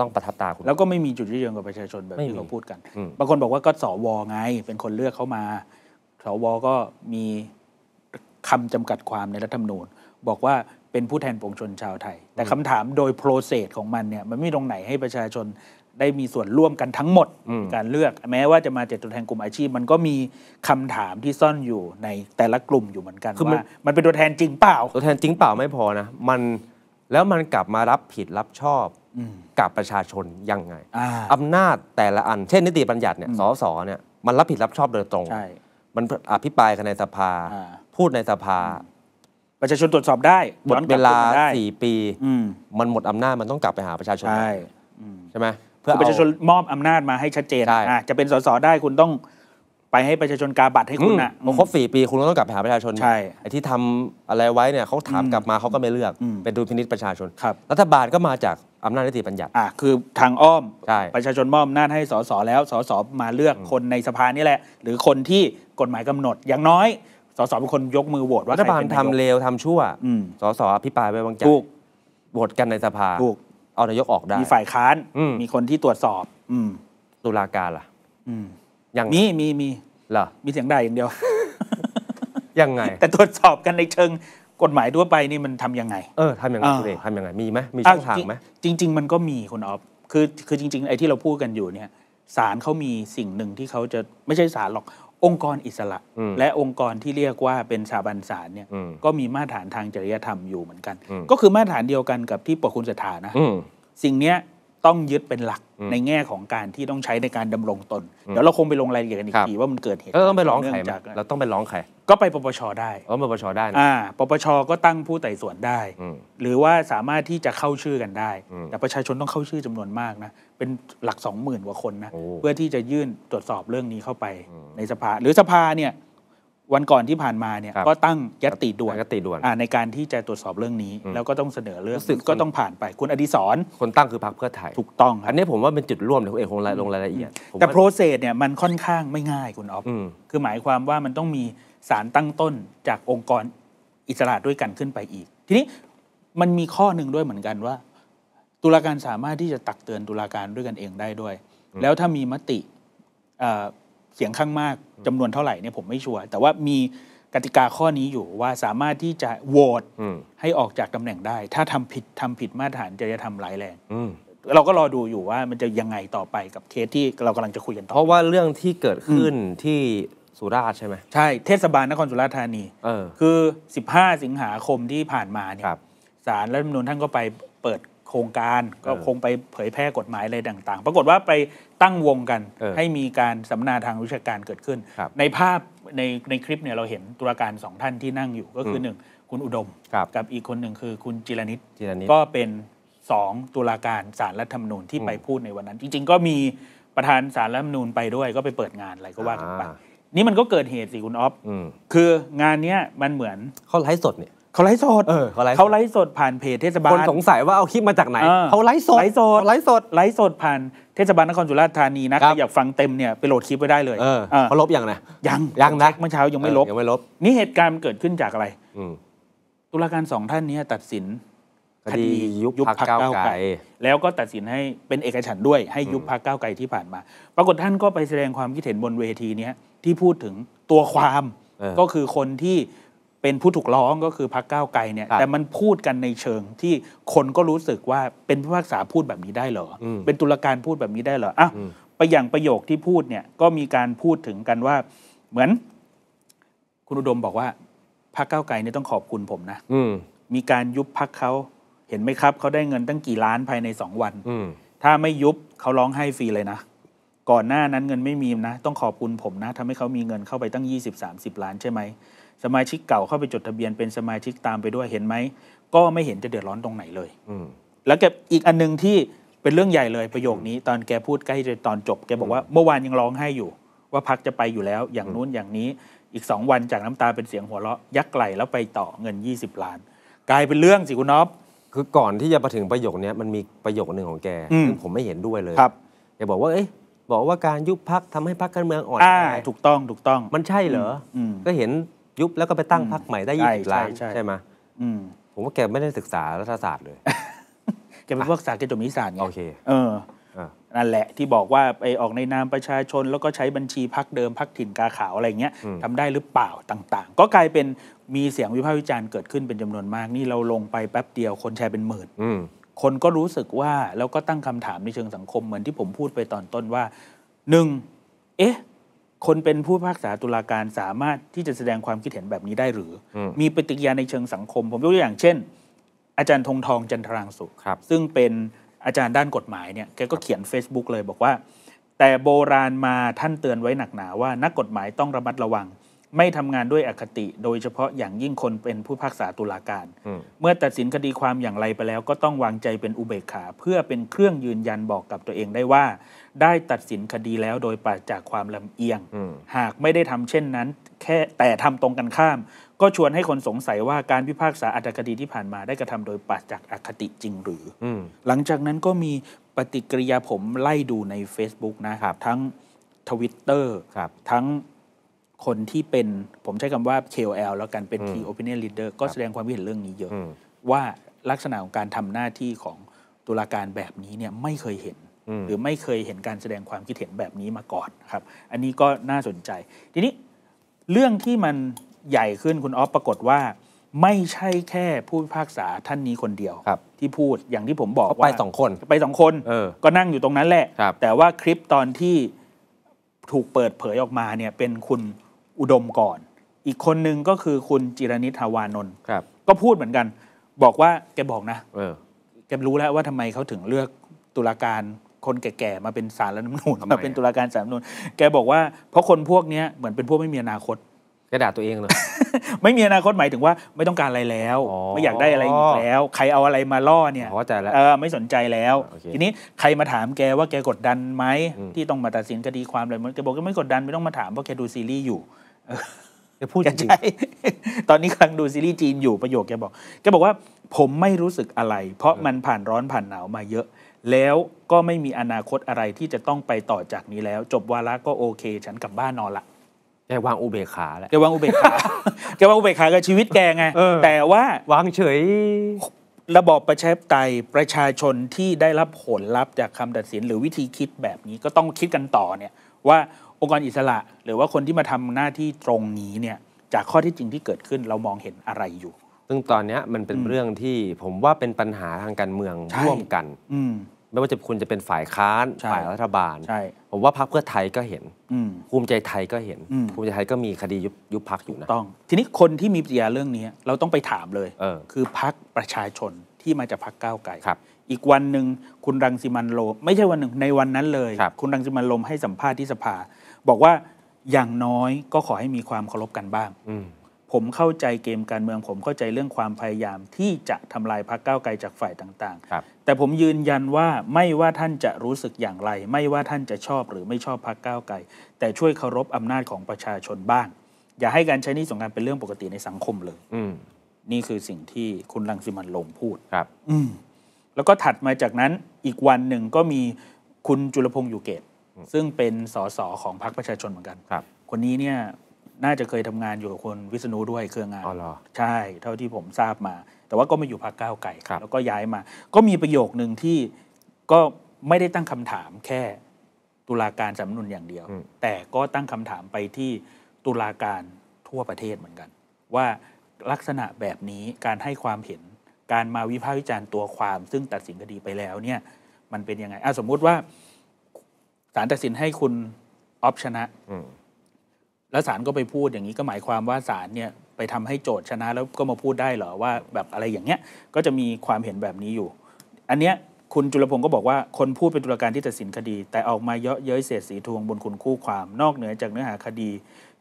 ต้องประทับตาคุณ แล้วก็ไม่มีจุดยืนกับประชาชนแบบที่เราพูดกันบางคนบอกว่าก็สวไง เป็นคนเลือกเขามาสวก็มีคำจำกัดความในรัฐธรรมนูญ บอกว่าเป็นผู้แทนปวงชนชาวไทย แต่คำถามโดยโปรเซสของมันเนี่ยมันไม่ตรงไหนให้ประชาชนได้มีส่วนร่วมกันทั้งหมดการเลือก แม้ว่าจะมาเจาตัวแทนกลุ่มอาชีพมันก็มีคำถามที่ซ่อนอยู่ในแต่ละกลุ่มอยู่เหมือนกันว่ามันเป็นตัวแทนจริงเปล่าตัวแทนจริงเปล่าไม่พอนะมัน แล้วมันกลับมารับผิดรับชอบกับประชาชน ยังไงอำนาจแต่ละอัน เช่นนิติบัญญัติเนี่ยสสเนี่ยมันรับผิดรับชอบโดยตรงมันอภิปรายกันในสภา พูดในสภาประชาชนตรวจสอบได้ หมดเวลาสี่ปีมันหมดอำนาจมันต้องกลับไปหาประชาชนใช่ใช่ไหมเพื่อประชาชนมอบอำนาจมาให้ชัดเจนจะเป็นสสได้คุณต้องไปให้ประชาชนกาบัตรให้คุณนะพอครบสี่ปีคุณก็ต้องกลับไปหาประชาชนใช่ไอ้ที่ทำอะไรไว้เนี่ยเขาถามกลับมาเขาก็ไม่เลือกเป็นดูพินิษประชาชนครับฐบาลก็มาจากอำนาจนิติบัญญัติอ่ะคือทางอ้อม ประชาชนมอบอำนาจให้สสแล้วสสมาเลือกคนในสภานี่แหละหรือคนที่กฎหมายกำหนดอย่างน้อยสสเป็นคนยกมือโหวตว่ารัฐบาลทำเลวทำชั่วสสอภิปรายไว้วางใจถูกโหวตกันในสภาถูกเอานายกออกได้ มีฝ่ายค้านมีคนที่ตรวจสอบ อืตุลาการล่ะอย่างมีมีมีเหรอมีเสียงด้อย่างเดียวยังไง แต่ตรวจสอบกันในเชิงกฎหมายทั่วไปนี่มันทํำยังไงเออทำยังไงคุณเอกทำยังไง มีไหมมีช่องทางไหมจริง ๆ มันก็มีคุณออฟคือคือจริง ๆ ไอ้ที่เราพูดกันอยู่เนี่ยศาลเขามีสิ่งหนึ่งที่เขาจะไม่ใช่ศาลหรอกองค์กรอิสระและองค์กรที่เรียกว่าเป็นสถาบันศาลเนี่ยก็มีมาตรฐานทางจริยธรรมอยู่เหมือนกัน ก็คือมาตรฐานเดียวกันกับที่ปกคุณสถานะ สิ่งเนี้ยต้องยึดเป็นหลักในแง่ของการที่ต้องใช้ในการดำรงตน เดี๋ยวเราคงไปลงรายละเอียดกันอีกทีว่ามันเกิดเหตุเราต้องไปร้องใครเราต้องไปร้องใครก็ไปปปชได้ก็ปปชได้นะปปชก็ตั้งผู้ไต่สวนได้ หรือว่าสามารถที่จะเข้าชื่อกันได้ แต่ประชาชนต้องเข้าชื่อจำนวนมากนะเป็นหลักสองหมื่นกว่าคนนะ เพื่อที่จะยื่นตรวจสอบเรื่องนี้เข้าไปในสภา หรือสภาเนี่ยวันก่อนที่ผ่านมาเนี่ยก็ตั้งยติด่วนตัยติด่วนในการที่จะตรวจสอบเรื่องนี้ แล้วก็ต้องเสนอเรื่องสึกก็ต้องผ่านไปคุณอดีศรคนตั้งคือพรรคเพื่อไทยถูกต้อง อันนี้ผมว่าเป็นจุดร่วมเดี๋ยวเอกคงลงรายละเอียดแต่โปรเซสเนี่ยมันค่อนข้างไม่ง่ายคุณออฟอคือหมายความว่ามันต้องมีสารตั้งต้นจากองค์กรอิสระด้วยกันขึ้นไปอีก ทีนี้มันมีข้อหนึ่งด้วยเหมือนกันว่า ตุลาการสามารถที่จะตักเตือนตุลาการด้วยกันเองได้ด้วย แล้วถ้ามีมติเสียงข้างมากจำนวนเท่าไหร่เนี่ยผมไม่ชัวร์แต่ว่ามีกติกาข้อนี้อยู่ว่าสามารถที่จะโหวตให้ออกจากตำแหน่งได้ ถ้าทำผิดทำผิดมาตรฐานจะิยธรรร้ายแรงเราก็รอดูอยู่ว่ามันจะยังไงต่อไปกับเคสที่เรากำลังจะคุยกันต่อเพราะว่าเรื่องที่เกิดขึ้นที่สุราษฎร์ใช่ไหมใช่เทศบาลนครสุราษฎร์ธานีเออคือ 15 สิงหาคมที่ผ่านมาเนี่ยสารรัฐธรรมนูนท่านก็ไปเปิดโครงการ ก็คงไปเผยแพร่กฎหมายอะไรต่าง ๆ ปรากฏว่าไปตั้งวงกันออให้มีการสัมมนาทางวิชาการเกิดขึ้น ในภาพในในคลิปเนี่ยเราเห็นตุลาการสองท่านที่นั่งอยู่ก็คือหนึ่งคุณอุดม กับอีกคนหนึ่งคือคุณจิรนิตก็เป็นสองตุลาการสารรัฐธรรมนูญที่ไปพูดในวันนั้น จริง ๆ ก็มีประธานสารรัฐธรรมนูญไปด้วยก็ไปเปิดงานอะไรก็ว่ากันไปนี่มันก็เกิดเหตุสิคุณอ๊อฟ คืองานเนี้ยมันเหมือนเขาไลฟ์สดเนี่ย เขาไลฟ์สดเออเขาไลฟ์เขาไลฟ์สดผ่านเพจเทศบาล คนสงสัยว่าเอาคลิปมาจากไหน เขาไลฟ์สด ไลฟ์สด ไลฟ์สดไลฟ์สดผ่านเทศบาลนครสุราษฎร์ธานีนะครอยากฟังเต็มเนี่ย ไปโหลดคลิปไว้ได้เลยเขาลบยังนะยัง ยังนะเมื่อเช้ายังไม่ลบยังไม่ลบ นี่เหตุการณ์เกิดขึ้นจากอะไรตุลาการสองท่านนี้ตัดสินคดียุบพักเก้าไกลแล้วก็ตัดสินให้เป็นเอกฉันด้วยให้ยุบพักเก้าไกลที่ผ่านมา ปรากฏท่านก็ไปแสดงความคิดเห็นบนเวทีเนี้ยที่พูดถึงตัวความก็คือคนที่เป็นผู้ถูกร้องก็คือพักก้าวไกลเนี่ย แต่มันพูดกันในเชิง ที่คนก็รู้สึกว่าเป็นผู้พักษาพูดแบบนี้ได้เหรอ เป็นตุลาการพูดแบบนี้ได้เหรออ่ะไปอย่างประโยคที่พูดเนี่ยก็มีการพูดถึงกันว่าเหมือนคุณอุดมบอกว่าพักเก้าไกลเนี่ยต้องขอบคุณผมนะมีการยุบพักเขาเห็นไหมครับเขาได้เงินตั้งกี่ล้านภายในสองวันถ้าไม่ยุบเขาร้องให้ฟรีเลยนะก่อนหน้านั้นเงินไม่มีนะ ต้องขอบคุณผมนะทำให้เขามีเงินเข้าไปตั้ง20-30 ล้านใช่ไหม สมาชิกเก่าเข้าไปจดทะเบียนเป็นสมาชิกตามไปด้วยเห็นไหม ก็ไม่เห็นจะเดือดร้อนตรงไหนเลยแล้วแกอีกอันหนึ่งที่เป็นเรื่องใหญ่เลยประโยคนี้ตอนแกพูดใกล้จะตอนจบ แกบอกว่าเมื่อวานยังร้องไห้อยู่ ว่าพักจะไปอยู่แล้ว อย่างนู้นอย่างนี้อีกสองวันจากน้ำตาเป็นเสียงหัวเราะยักไหลแล้วไปต่อเงิน 20ล้าน กลายเป็นเรื่องสิคุณน็อปคือก่อนที่จะมาถึงประโยคนี้มันมีประโยคหนึ่งของแกซึ่งผมไม่เห็นด้วยเลยแกบอกว่าเอ๊บอกว่าการยุบพักทำให้พักการเมืองอ่อนแอถูกต้องถูกต้องมันใช่เหรอก็เห็นยุบแล้วก็ไปตั้งพักใหม่ได้ยี่สิบล้านใช่ไหมผมว่าแกไม่ได้ศึกษารัฐศาสตร์เลยแกเป็นพวกศาสตร์เกจมิศาสตร์ไงโอเค เออนั่นแหละที่บอกว่าไปออกในนามประชาชนแล้วก็ใช้บัญชีพักเดิมพักถิ่นกาขาวอะไรเงี้ยทำได้หรือเปล่าต่าง ๆ ก็กลายเป็นมีเสียงวิพากษ์วิจารณ์เกิดขึ้นเป็นจำนวนมากนี่เราลงไปแป๊บเดียวคนแชร์เป็นหมื่นคนก็รู้สึกว่า แล้วก็ตั้งคำถามในเชิงสังคม เหมือนที่ผมพูดไปตอนต้นว่าหนึ่งเอ๊ะ คนเป็นผู้พักษาตุลาการสามารถที่จะแสดงความคิดเห็นแบบนี้ได้หรือ มีปฏิกิริยาในเชิงสังคม ผมยกตัวอย่างเช่น อาจารย์ธงทองจันทรางสุขซึ่งเป็นอาจารย์ด้านกฎหมายเนี่ยแกก็เขียน Facebook เลยบอกว่า แต่โบราณมาท่านเตือนไว้หนักหนาว่า นักกฎหมายต้องระมัดระวังไม่ทำงานด้วยอคติโดยเฉพาะอย่างยิ่งคนเป็นผู้พักษาตุลาการ เมื่อตัดสินคดีความอย่างไรไปแล้ว ก็ต้องวางใจเป็นอุเบกขา เพื่อเป็นเครื่องยืนยันบอกกับตัวเองได้ว่า ได้ตัดสินคดีแล้วโดยปราศจากความลำเอียง หากไม่ได้ทำเช่นนั้น แค่แต่ทำตรงกันข้าม ก็ชวนให้คนสงสัยว่าการพิพากษาอัตคดีที่ผ่านมาได้กระทำโดยปราศจากอคติจริงหรือหลังจากนั้นก็มีปฏิกิริยาผมไล่ดูใน Facebook นะครับ ทั้งทวิตเตอร์ทั้งคนที่เป็นผมใช้คำว่า KOL แล้วกันเป็น Key Opinion Leader ก็แสดงความเห็นเรื่องนี้เยอะ ว่าลักษณะของการทำหน้าที่ของตุลาการแบบนี้เนี่ยไม่เคยเห็นหรือไม่เคยเห็นการแสดงความคิดเห็นแบบนี้มาก่อนครับ อันนี้ก็น่าสนใจ ทีนี้เรื่องที่มันใหญ่ขึ้นคุณออฟปรากฏว่า ไม่ใช่แค่ผู้พิพากษาท่านนี้คนเดียวที่พูดอย่างที่ผมบอกว่าไปสองคนไปสองคนออก็นั่งอยู่ตรงนั้นแหละแต่ว่าคลิปตอนที่ถูกเปิดเผยออกมาเนี่ยเป็นคุณอุดมก่อน อีกคนนึงก็คือคุณจิรนิธาวานนท์ก็พูดเหมือนกัน บอกว่าแกบอกนะออ แกรู้แล้วว่าทำไมเขาถึงเลือกตุลาการคนแก่ๆมาเป็นสารรัฐมนูลมาเป็นตุลาการสารรัฐมนูลแกบอกว่า เพราะคนพวกนี้เหมือนเป็นพวกไม่มีอนาคตกระดาษตัวเองเลยไม่มีอนาคตหมายถึงว่าไม่ต้องการอะไรแล้ว ไม่อยากได้อะไรอีกแล้ว ใครเอาอะไรมาล่อเนี่ยเอใจแล้วไม่สนใจแล้ว ทีนี้ใครมาถามแกว่าแกกดดันไหมที่ต้องมาตัดสินคดีความอะไรมันแกบอกก็ไม่กดดันไม่ต้องมาถามเพราะแกดูซีรีส์อยู่จะพูดจริงตอนนี้กำลังดูซีรีส์จีนอยู่ประโยคแกบอก แกบอกว่าผมไม่รู้สึกอะไร เพราะมันผ่านร้อนผ่านหนาวมาเยอะ แล้วก็ไม่มีอนาคตอะไรที่จะต้องไปต่อจากนี้แล้ว จบวาระก็โอเค ฉันกลับบ้านนอนละแกวางอุเบกขาแล้วแกวางอุเบกขาแกวางอุเบกขากับชีวิตแกไงแต่ว่าวางเฉยระบอบประชาธิปไตยประชาชนที่ได้รับผลลัพธ์จากคำตัดสินหรือวิธีคิดแบบนี้ก็ต้องคิดกันต่อเนี่ย ว่าองค์กรอิสระหรือว่าคนที่มาทำหน้าที่ตรงนี้เนี่ยจากข้อที่จริงที่เกิดขึ้นเรามองเห็นอะไรอยู่ ซึ่งตอนนี้มันเป็นเรื่องที่ผมว่าเป็นปัญหาทางการเมืองร่วมกันไม่ว่าจะคุณจะเป็นฝ่ายค้านฝ่ายรัฐบาล ผมว่าพรรคเพื่อไทยก็เห็นภูมิใจไทยก็เห็น ภูมิใจไทยก็มีคดียุบยุบพักอยู่นะต้อง ทีนี้คนที่มีปัญหาเรื่องนี้ เราต้องไปถามเลยเออคือพักประชาชนที่มาจากพักก้าวไกลอีกวันหนึ่งคุณรังสิมันโรมไม่ใช่วันหนึ่งในวันนั้นเลยคคุณรังสิมันโรมให้สัมภาษณ์ที่สภาบอกว่าอย่างน้อยก็ขอให้มีความเคารพกันบ้าง ผมเข้าใจเกมการเมืองผมเข้าใจเรื่องความพยายามที่จะทำลายพรรคก้าวไกลจากฝ่ายต่าง ๆ แต่ผมยืนยันว่าไม่ว่าท่านจะรู้สึกอย่างไร ไม่ว่าท่านจะชอบ หรือไม่ชอบพรรคก้าวไกลแต่ช่วยเคารพอำนาจของประชาชนบ้างอย่าให้การใช้นี้สงการเป็นเรื่องปกติในสังคมเลยนี่คือสิ่งที่คุณลังสิมันลงพูดครับอืแล้วก็ถัดมาจากนั้นอีกวันหนึ่งก็มีคุณจุลพงษ์อยู่เกตซึ่งเป็นสสของพรรคประชาชนเหมือนกันครับ คนนี้เนี่ยน่าจะเคยทำงานอยู่กับคนวิษณุด้วยเครืองาน อ๋อเหรอ ใช่ เท่าที่ผมทราบมา แต่ว่าก็มาอยู่พรรคก้าวไก่ แล้วก็ย้ายมา ก็มีประโยคหนึ่งที่ก็ไม่ได้ตั้งคำถามแค่ตุลาการสำนุนอย่างเดียว แต่ก็ตั้งคำถามไปที่ตุลาการทั่วประเทศเหมือนกัน ว่าลักษณะแบบนี้การให้ความเห็นการมาวิพากษ์วิจารณ์ตัวความ ซึ่งตัดสินคดีไปแล้วเนี่ยมันเป็นยังไงอ่ะสมมุติว่าศาลตัดสินให้คุณออฟชนะ แล้วศาลก็ไปพูดอย่างนี้ก็หมายความว่าศาลเนี่ยไปทำให้โจทย์ชนะ แล้วก็มาพูดได้เหรอว่าแบบอะไรอย่างเงี้ยก็จะมีความเห็นแบบนี้อยู่ อันเนี้ยคุณจุลพงศ์ก็บอกว่าคนพูดเป็นตุลาการที่ตัดสินคดี แต่ออกมาเยอะเย้ยเศษสีทวงบนคุณคู่ความนอกเหนือจากเนื้อหาคดี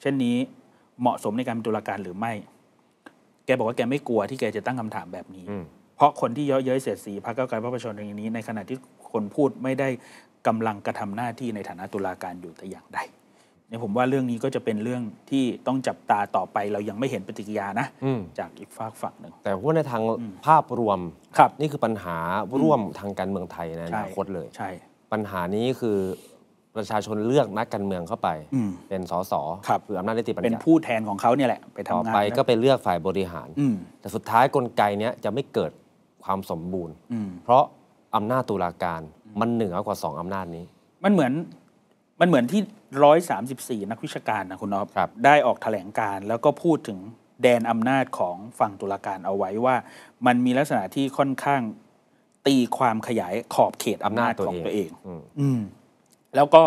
เช่นนี้เหมาะสมในการเป็นตุลาการหรือไม่ แกบอกว่าแกไม่กลัวที่แกจะตั้งคำถามแบบนี้เพราะคนที่เยอะเย้ยเสียดสีพรรคเก้าไกลพระประชาชนอย่างนี้ในขณะที่คนพูดไม่ได้กำลังกระทำหน้าที่ในฐานะตุลาการอยู่แต่อย่างใดเนี่ยผมว่าเรื่องนี้ก็จะเป็นเรื่องที่ต้องจับตาต่อไป เรายังไม่เห็นปฏิกิริยานะจากอีกฝากฝั่งหนึ่งแต่ว่าในทางภาพรวมครับนี่คือปัญหาร่วมทางการเมืองไทยในอนาคตเลย ใช่ ปัญหานี้คือประชาชนเลือกนักการเมืองเข้าไป เป็นสสคืออำนาจนิติบัญญัติเป็นผู้แทนของเขาเนี่ยแหละ ไปทำงานต่อไปก็ไปเลือกฝ่ายบริหารแต่สุดท้ายกลไกนี้จะไม่เกิดความสมบูรณ์ เพราะอำนาจตุลาการมันเหนือกว่าสองอำนาจนี้ มันเหมือนมันเหมือนที่ร้อยสามสิบสี่นักวิชาการนะคุณนอบรบได้ออกแถลงการ แล้วก็พูดถึงแดนอำนาจของฝั่งตุลาการเอาไว้ว่า มันมีลักษณะที่ค่อนข้างตีความขยายขอบเขตอำนาจของตัวเองอืมแล้วก็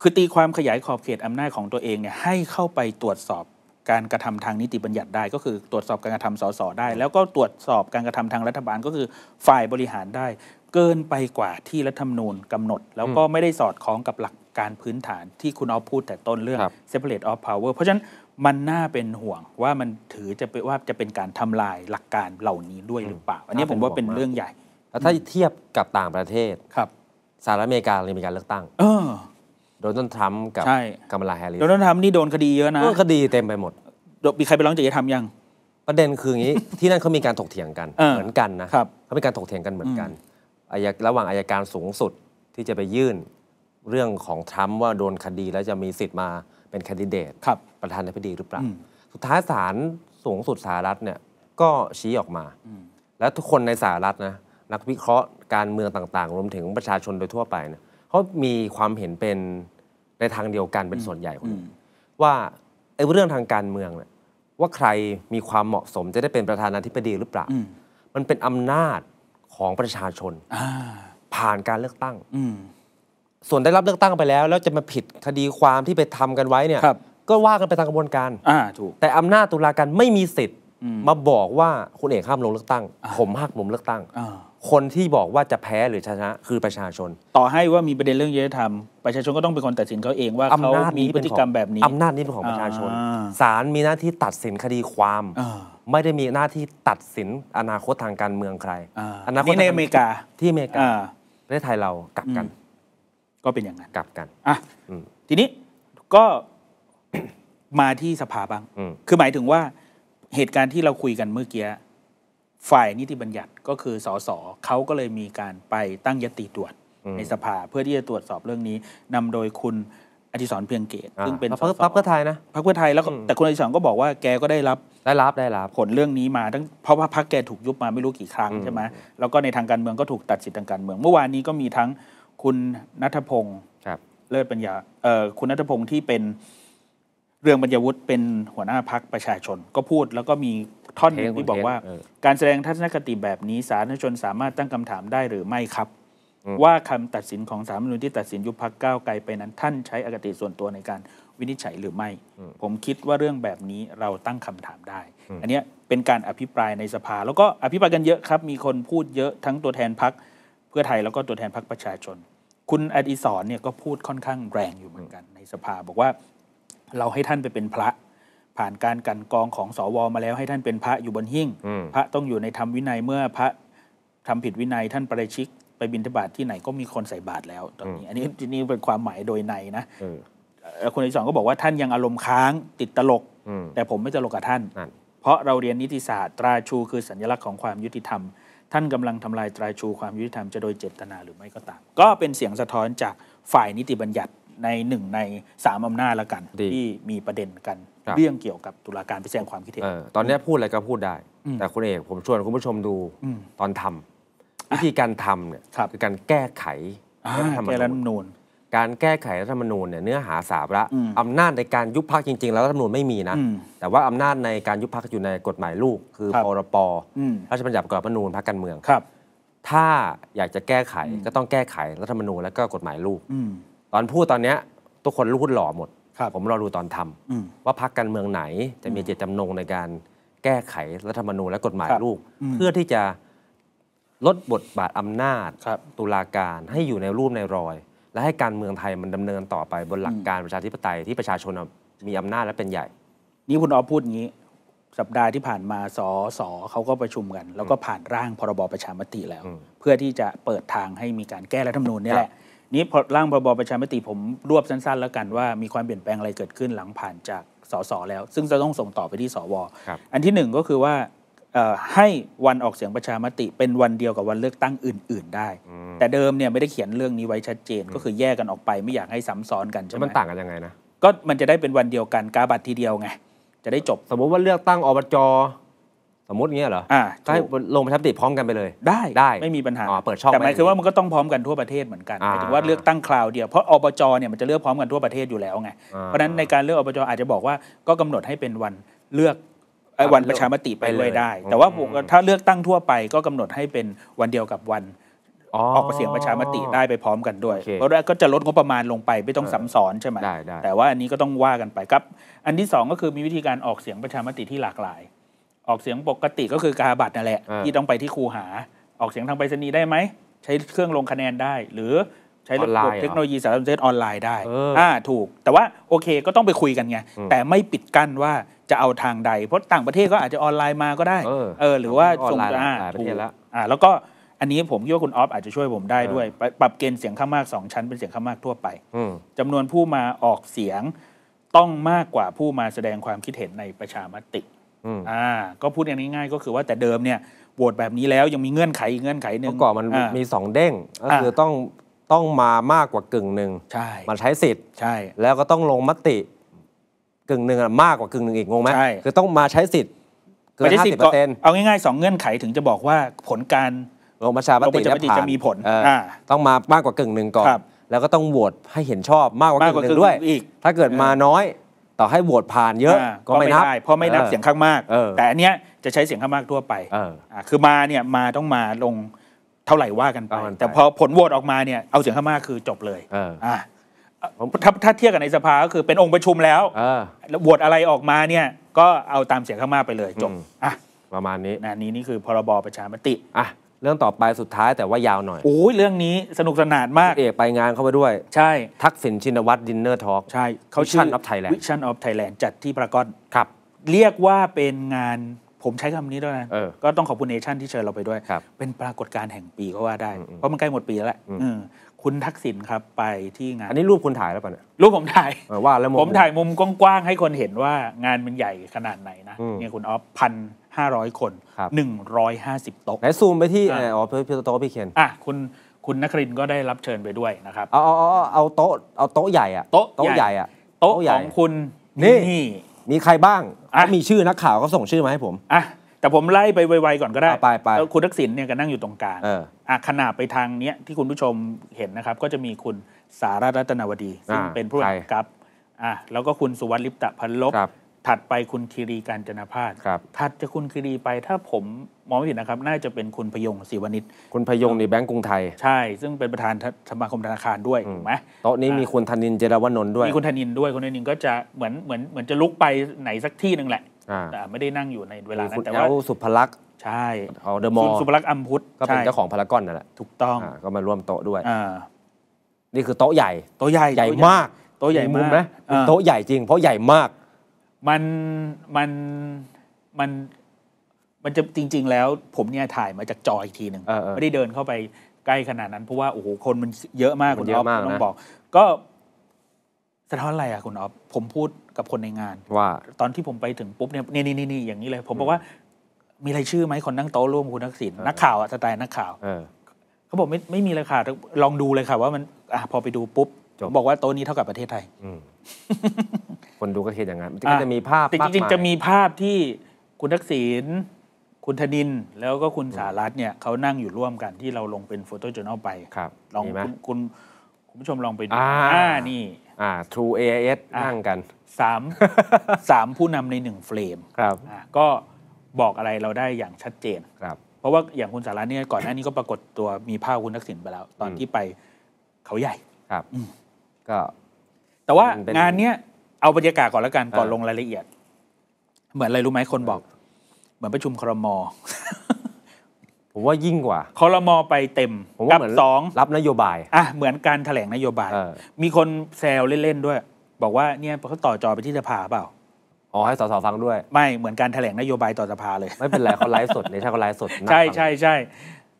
คือตีความขยายขอบเขตอำนาจของตัวเองเนี่ยให้เข้าไปตรวจสอบการกระทำทางนิติบัญญัติได้ ก็คือตรวจสอบการกระทำสสได้ แล้วก็ตรวจสอบการกระทำทางรัฐบาลก็คือฝ่ายบริหารได้เกินไปกว่าที่รัฐธรรมนูญกำหนด แล้วก็ไม่ได้สอดคล้องกับหลักการพื้นฐานที่คุณออฟพูดแต่ต้นเรื่อง separate of power เพราะฉะนั้นมันน่าเป็นห่วงว่ามันถือจะเป็นว่าจะเป็นการทำลายหลักการเหล่านี้ด้วยหรือเปล่า อันนี้ผมว่าเป็นเรื่องใหญ่ แล้วถ้าเทียบกับต่างประเทศครับสหรัฐอเมริกาเลยมีการเลือกตั้งโดนต้ดทรัมป์กับกัมลาแฮร์ริสโดนต้ดทรัมป์นี่โดนคดีเยอะนะคดีเต็มไปหมดมีใครไปร้องจริยธรรมยัง ประเด็นคืออย่างนี้ที่นั่นเขามีการถกเถียงกันเหมือนกันนะเขามีการถกเถียงกันเหมือนกันระหว่างอายการสูงสุดที่จะไปยื่นเรื่องของทรัมป์ว่าโดนคดี แล้วจะมีสิทธิ์มาเป็นคนดิเดตประธานาธิบดีหรือเปล่า สุดท้ายศาลสูงสุดสหรัฐเนี่ยก็ชี้ออกมา และทุกคนในสหรัฐนะนักวิเคราะห์การเมืองต่าง ๆ รวมถึงประชาชนโดยทั่วไปเนี่ยเขามีความเห็นเป็นในทางเดียวกันเป็นส่วนใหญ่คนว่าไอ้เรื่องทางการเมืองเนี่ยว่าใครมีความเหมาะสมจะได้เป็นประธานาธิบดีหรือเปล่ามันเป็นอำนาจของประชาชนผ่านการเลือกตั้งส่วนได้รับเลือกตั้งไปแล้วแล้วจะมาผิดคดีความที่ไปทำกันไว้เนี่ยก็ว่ากันไปตามกระบวนการอ่าถูกแต่อำนาจตุลาการไม่มีสิทธิ์มาบอกว่าคุณเอกห้ามลงเลือกตั้ง ผมหักมุมเลือกตั้งคนที่บอกว่าจะแพ้หรือชนะคือประชาชน ต่อให้ว่ามีประเด็นเรื่องเยธรรมประชาชนก็ต้องเป็นคนตัดสินเขาเองว่าเขามีพฤติกรรมแบบนี้ อำนาจนี้เป็นของประชาชนศาลมีหน้าที่ตัดสินคดีความ ไม่ได้มีหน้าที่ตัดสิน อนาคตทางการเมืองใครอนาคตในอเมริกา ที่อเมริกาประเทศไทยเรากลับกัน ก็เป็นอย่างนั้นกลับกันอ่ะทีนี้ก็มาที่สภาบ้าง คือหมายถึงว่า เหตุการณ์ที่เราคุยกันเมื่อกี้ฝ่ายนิติบัญญัติก็คือสสเขาก็เลยมีการไปตั้งยติตรวจในสภาเพื่อที่จะตรวจสอบเรื่องนี้ นำโดยคุณอธิศรเพียงเกตซึ่งเป็นพักคเพื่อไทยนะพักเพื่อไทยแล้ว แต่คุณอธิศรก็บอกว่าแกก็ได้รับได้รับได้รับผลเรื่องนี้มาตั้งเพราะว่าพักแกถูกยุบมาไม่รู้กี่ครั้งใช่ไหมแล้วก็ในทางการเมืองก็ถูกตัดสิทธิ์ทางการเมืองเมื่อวานนี้ก็มีทั้งคุณนัทพงศ์เลิศปัญญาเอ่อคุณนัทพงศ์ที่เป็นเรื่องปัญญวุฒิเป็นหัวหน้าพักประชาชน ก็พูดแล้วก็มีท่อนที่บอกว่าการแสดงทัศนคติแบบนี้สาธารณชนสามารถตั้งคำถามได้หรือไม่ครับว่าคำตัดสินของสามนุนที่ตัดสินยุบพักก้าวไกลไปนั้นท่านใช้อกติส่วนตัวในการวินิจฉัยหรือไม่ ผมคิดว่าเรื่องแบบนี้เราตั้งคำถามได้ อันนี้เป็นการอภิปรายในสภา แล้วก็อภิปรายกันเยอะครับมีคนพูดเยอะทั้งตัวแทนพัก เพื่อไทย แล้วก็ตัวแทนพักประชาชน คุณอดีศรเนี่ยก็พูดค่อนข้างแรงอยู่เหมือนกันในสภา บอกว่าเราให้ท่านไปเป็นพระ ผ่านการกันกองของสอวอมาแล้วให้ท่านเป็นพระอยู่บนหิ้งพระต้องอยู่ในธรรมวินัยเมื่อพระทำผิดวินัยท่านประชิกไปบินทบาทที่ไหนก็มีคนใส่บาทแล้วตอนนี้อันนี้ทีนี่เป็นความหมายโดยในนะคนที่สองก็บอกว่าท่านยังอารมณ์ค้างติดตลกแต่ผมไม่ตลกกับท่าน เพราะเราเรียนนิติศาสตร์ตราชูคือสัญลักษณ์ของความยุติธรรม ท่านกำลังทำลายตราชูความยุติธรรมจะโดยเจตนาหรือไม่ก็ตาม ก็เป็นเสียงสะท้อนจากฝ่ายนิติบัญญัติในหนึ่งในสามอำนาจละกัน ที่มีประเด็นกันเรื่องเกี่ยวกับตุลาการไปแสดงความคิดเห็นตอนนี้พูดอะไรก็พูดได้แต่คุณเอกผมชวนคุณผู้ชมดูตอนทำวิธีการทำเนี่ยคือการแก้ไขรัฐธรรมนูญ การแก้ไขรัฐธรรมนูญเนี่ยเนื้อหาสาระอำนาจในการยุบพักจริงๆ แล้วรัฐธรรมนูญไม่มีนะแต่ว่าอำนาจในการยุบพักอยู่ในกฎหมายลูกคือพรปราชบัญญัติประกอบรัฐธรรมนูญพักการเมืองครับ ถ้าอยากจะแก้ไข ก็ต้องแก้ไขรัฐธรรมนูญแล้วก็กฎหมายลูกตอนพูดตอนเนี้ยทุกคนรู้พูดหล่อหมดผมรอดูตอนทำว่าพักการเมืองไหน จะมีเจตจำนงในการแก้ไขรัฐธรรมนูญและกฎหมายลูก เพื่อที่จะลดบทบาทอำนาจตุลาการให้อยู่ในรูปในรอย และให้การเมืองไทยมันดำเนินต่อไปบนหลักการประชาธิปไตยที่ประชาชนมีอำนาจและเป็นใหญ่ นี่คุณออพูดงี้สัปดาห์ที่ผ่านมาสอสอเขาก็ประชุมกัน แล้วก็ผ่านร่างพรบประชามติแล้ว เพื่อที่จะเปิดทางให้มีการแก้รัฐธรรมนูญนี่แหละนี้พร่างพรบประชามติผมรวบสั้นๆ แล้วกัน ว่ามีความเปลี่ยนแปลงอะไรเกิดขึ้นหลังผ่านจากสอสอแล้ว ซึ่งจะต้องส่งต่อไปที่สวอันที่หนึ่งก็คือว่าให้วันออกเสียงประชามติเป็นวันเดียวกับวันเลือกตั้งอื่น ๆได้ แต่เดิมเนี่ยไม่ได้เขียนเรื่องนี้ไว้ชัดเจนก็คือแยกกันออกไปไม่อยากให้ซ้ำซ้อนกันใช่ไหมมันต่างกันยังไงนะ ก็มันจะได้เป็นวันเดียวกันกาบัตรทีเดียวไง จะได้จบ สมมุติว่าเลือกตั้งอบจสมมติเงี้ยเหรออ่าใช่ลงประชามติพร้อมกันไปเลย ได้ได้ไม่มีปัญหาออ๋เปิดช่องแต่หมายคือว่ามันก็ต้องพร้อมกันทั่วประเทศเหมือนกันหมายถึงว่าเลือกตั้งคราวเดียวเพราะอบจเนี่ยมันจะเลือกพร้อมกันทั่วประเทศอยู่แล้วไง เพราะนั้นในการเลือกอบจอาจจะบอกว่าก็กำหนดให้เป็นวันเลือกวันประชามติไปด้วยได้ แต่ว่าถ้าเลือกตั้งทั่วไป ก็กำหนดให้เป็นวันเดียวกับวัน ออกเสียงประชามติได้ไปพร้อมกันด้วยเพราะว่าก็จะลดงบประมาณลงไป ไม่ต้องซ้ำซ้อน ใช่ไหมแต่ว่าอันนี้ก็ต้องว่ากันไปครับ อันที่2ก็คือมีวิธีการออกเสียงประชามติที่หลากหลาย ออกเสียงปกติก็คือกาบัตรนั่นแหละ ที่ต้องไปที่ครูหาออกเสียงทางไปรษณีย์ได้ไหมใช้เครื่องลงคะแนนได้ หรือใช้ระบบเทคโนโลยีสารสนเทศออนไลน์ได้ อ่า ถูก แต่ว่าโอเคก็ต้องไปคุยกันไงแต่ไม่ปิดกั้นว่าจะเอาทางใดเพราะต่างประเทศก็อาจจะออนไลน์มาก็ได้เออเออหรือว่าส่งไลน์อ่าประเทศละ อ่าแล้วก็อันนี้ผมคิดว่าคุณออฟอาจจะช่วยผมได้ด้วยปรับปรับเกณฑ์เสียงข้างมากสองชั้นเป็นเสียงข้างมากทั่วไป อืมจำนวนผู้มาออกเสียงต้องมากกว่าผู้มาแสดงความคิดเห็นในประชามติออ่า ก็พูดอย่างง่ายๆก็คือว่าแต่เดิมเนี่ยโหวตแบบนี้แล้วยังมีเงื่อนไขอีกเงื่อนไขหนึ่งก่อนมันมีสองเด้งก็คือต้องต้องมามากกว่ากึ่งหนึ่งใช่ มาใช้สิทธิ์ใช่ แล้วก็ต้องลงมติกึ่งหนึ่งอะมากกว่ากึ่งหนึ่งอีกงงไหมใช่คือต้องมาใช้สิทธิ์เกินห้าสิบเปอร์เซ็นต์เอาง่ายๆสองเงื่อนไขถึงจะบอกว่าผลการลงประชามติปราิจะมีผลต้องมามากกว่ากึ่งหนึ่งก่อนแล้วก็ต้องโหวตให้เห็นชอบมากกว่ากึ่งหนึ่งด้วยอีกถ้าเกิดมาน้อยต่อให้โหวตผ่าน เยอะก็ไม่นับด้เพราะไม่นับเสียงข้างมากแต่อันเนี้ยจะใช้เสียงข้างมากทั่วไปคือมาเนี่ยมาต้องมาลงเท่าไหร่ว่ากันไปแต่พอผลโหวตออกมาเนี่ยเอาเสียงข้างมากคือจบเลยเอออ่าถ้าถ้าเทียบกับในสภาก็คือเป็นองค์ประชุมแล้วเออโหวตอะไรออกมาเนี่ยก็เอาตามเสียงข้างมากไปเลยจบออ่ะ ประมาณนี้นะนี่นี่คือพรบประชามติอ่ะเรื่องต่อไปสุดท้ายแต่ว่ายาวหน่อยโอ้ยเรื่องนี้สนุกสนานมากเอกไปงานเข้าไปด้วย ใช่ ทักษิณชินวัตรดินเนอร์ทอล์กใช่เขาชื่อวิชั่นออฟไทยแลนด์ จัดที่ปรากฏครับ เรียกว่าเป็นงานผมใช้คำนี้ด้วยนะออก็ต้องขอบคุณเนชั่นที่เชิญเราไปด้วย เป็นปรากฏการณ์แห่งปีก็ว่าได้ เพราะมันใกล้หมดปีแล้วแหละคุณทักษิณครับ ไปที่งานอันนี้รูปคุณถ่ายแล้วป่ะเนี่ยรูปผมถ่ายว่าแล้วผมถ่ายมุมกว้างๆให้คนเห็นว่างานมันใหญ่ขนาดไหนนะเนี่ยคุณออฟพันห้าร้อยคนหนึ่งร้อยห้าสิบโต๊ะไหนซูมไปที่อ๋อพี่โต๊ะพี่เคนอ่ะคุณคุณนครินก็ได้รับเชิญไปด้วยนะครับเอาเอาเอาเอาโต๊ะเอาโต๊ะใหญ่อะโต๊ะโต๊ะใหญ่อะโต๊ะของคุณนี่มีใครบ้าง มีชื่อนักข่าว ก็ส่งชื่อมาให้ผมอ่ะแต่ผมไล่ไปไวๆก่อนก็ได้ไปไป คุณทักษิณเนี่ยก็นั่งอยู่ตรงกลางอ่าขนาดไปทางเนี้ยที่คุณผู้ชมเห็นนะครับ ก็จะมีคุณสารรัตนวดี ซึ่งเป็นผู้กากับอ่าแล้วก็ คุณสุวัสดิ์ลิปตะพันลบ ถัดไปคุณคีรีการจนาพาสถัดจากคุณคีรีไปถ้าผมมองไม่ผิดนะครับ น่าจะเป็นคุณพยงศิวนิตคุณพยงในแบงก์กรุงไทย ใช่ ซึ่งเป็นประธานสมาคมธนาคารด้วยถูกไหมโต๊ะนี้มีคุณธนินเจรวนนท์ด้วย มีคุณธนินด้วยคุณธนินก็จะเหมือนเหมือนเหมือนจะลุกไปไหนสักที่หนึ่งแหละแต่ไม่ได้นั่งอยู่ในเวลานั้นแต่ว่าสุภลักษณ์ใช่เอาเดอะมอลสุภลักษณ์อัมพุทธก็เป็นเจ้าของพารากอนนั่นแหละถูกต้องก็มาร่วมโต๊ะด้วยนี่คือโต๊ะใหญ่โต๊ะใหญ่ ใหญ่มากโต๊ะใหญ่มากนะโต๊ะใหญ่จริงเพราะใหญ่มาก มันมันมันมันจะจริงๆแล้วผมเนี่ยถ่ายมาจากจออีกทีหนึ่งไม่ได้เดินเข้าไปใกล้ขนาดนั้น เพราะว่าโอ้โหคนมันเยอะมากคุณอ๊อฟต้องบอก ก็สะท้อนอะไรอะคุณอ๊อฟ ผมพูดกับคนในงาน ว่า ตอนที่ผมไปถึงปุ๊บ เนี่ยนี่นี่นี่อย่างนี้เลยผมบอกว่า มีรายชื่อไหมคนนั่งโต๊ะร่วมคุณทักษิณนักข่าวอะสไตล์นักข่าวเขาบอกไม่ไม่มีเลยค่ะลองดูเลยค่ะว่ามันอพอไปดูปุ๊บ บอกว่าโต๊ะนี้เท่ากับประเทศไทย คนดูก็คิดอย่างนั้นจะมีภาพจริงๆ จะมีภาพที่คุณทักษิณคุณธนินแล้วก็คุณสารัตเนี่ยเขานั่งอยู่ร่วมกัน ที่เราลงเป็นโฟโต้จูเนลไปลองคุณคุณผู้ชมลองไปดูอ่านี่อ่า True AIS อ้่งกันสามสามผู้นำในหนึ่งเฟรมครับก็บอกอะไรเราได้อย่างชัดเจนครับ เพราะว่าอย่างคุณสาระเนี่ยก่อนหน้านี้ก็ปรากฏตัวมีภาพคุณทักษิณไปแล้ว ตอนที่ไปเขาใหญ่ครับก็ แต่ว่างานเนี้ยเอาบรรยากาศก่อนแล้วกันก่อนลงรายละเอียด เหมือนอะไรรู้ไหมคนบอก เหมือนประชุมครมผมว่ายิ่งกว่าคอรมอไปเต็มมกับสองรับนโยบาย อ่ะเหมือนการแถลงนโยบาย มีคนแซวเล่นๆด้วย บอกว่าเนี่ยเขาต่อจอไปที่สภาเปล่า อ๋อให้สสฟังด้วย ไม่เหมือนการแถลงนโยบายต่อสภาเลย ไม่เป็นไรเขาไลฟ์สดในช่เขาไลฟ์สดใช่ใช่ใช่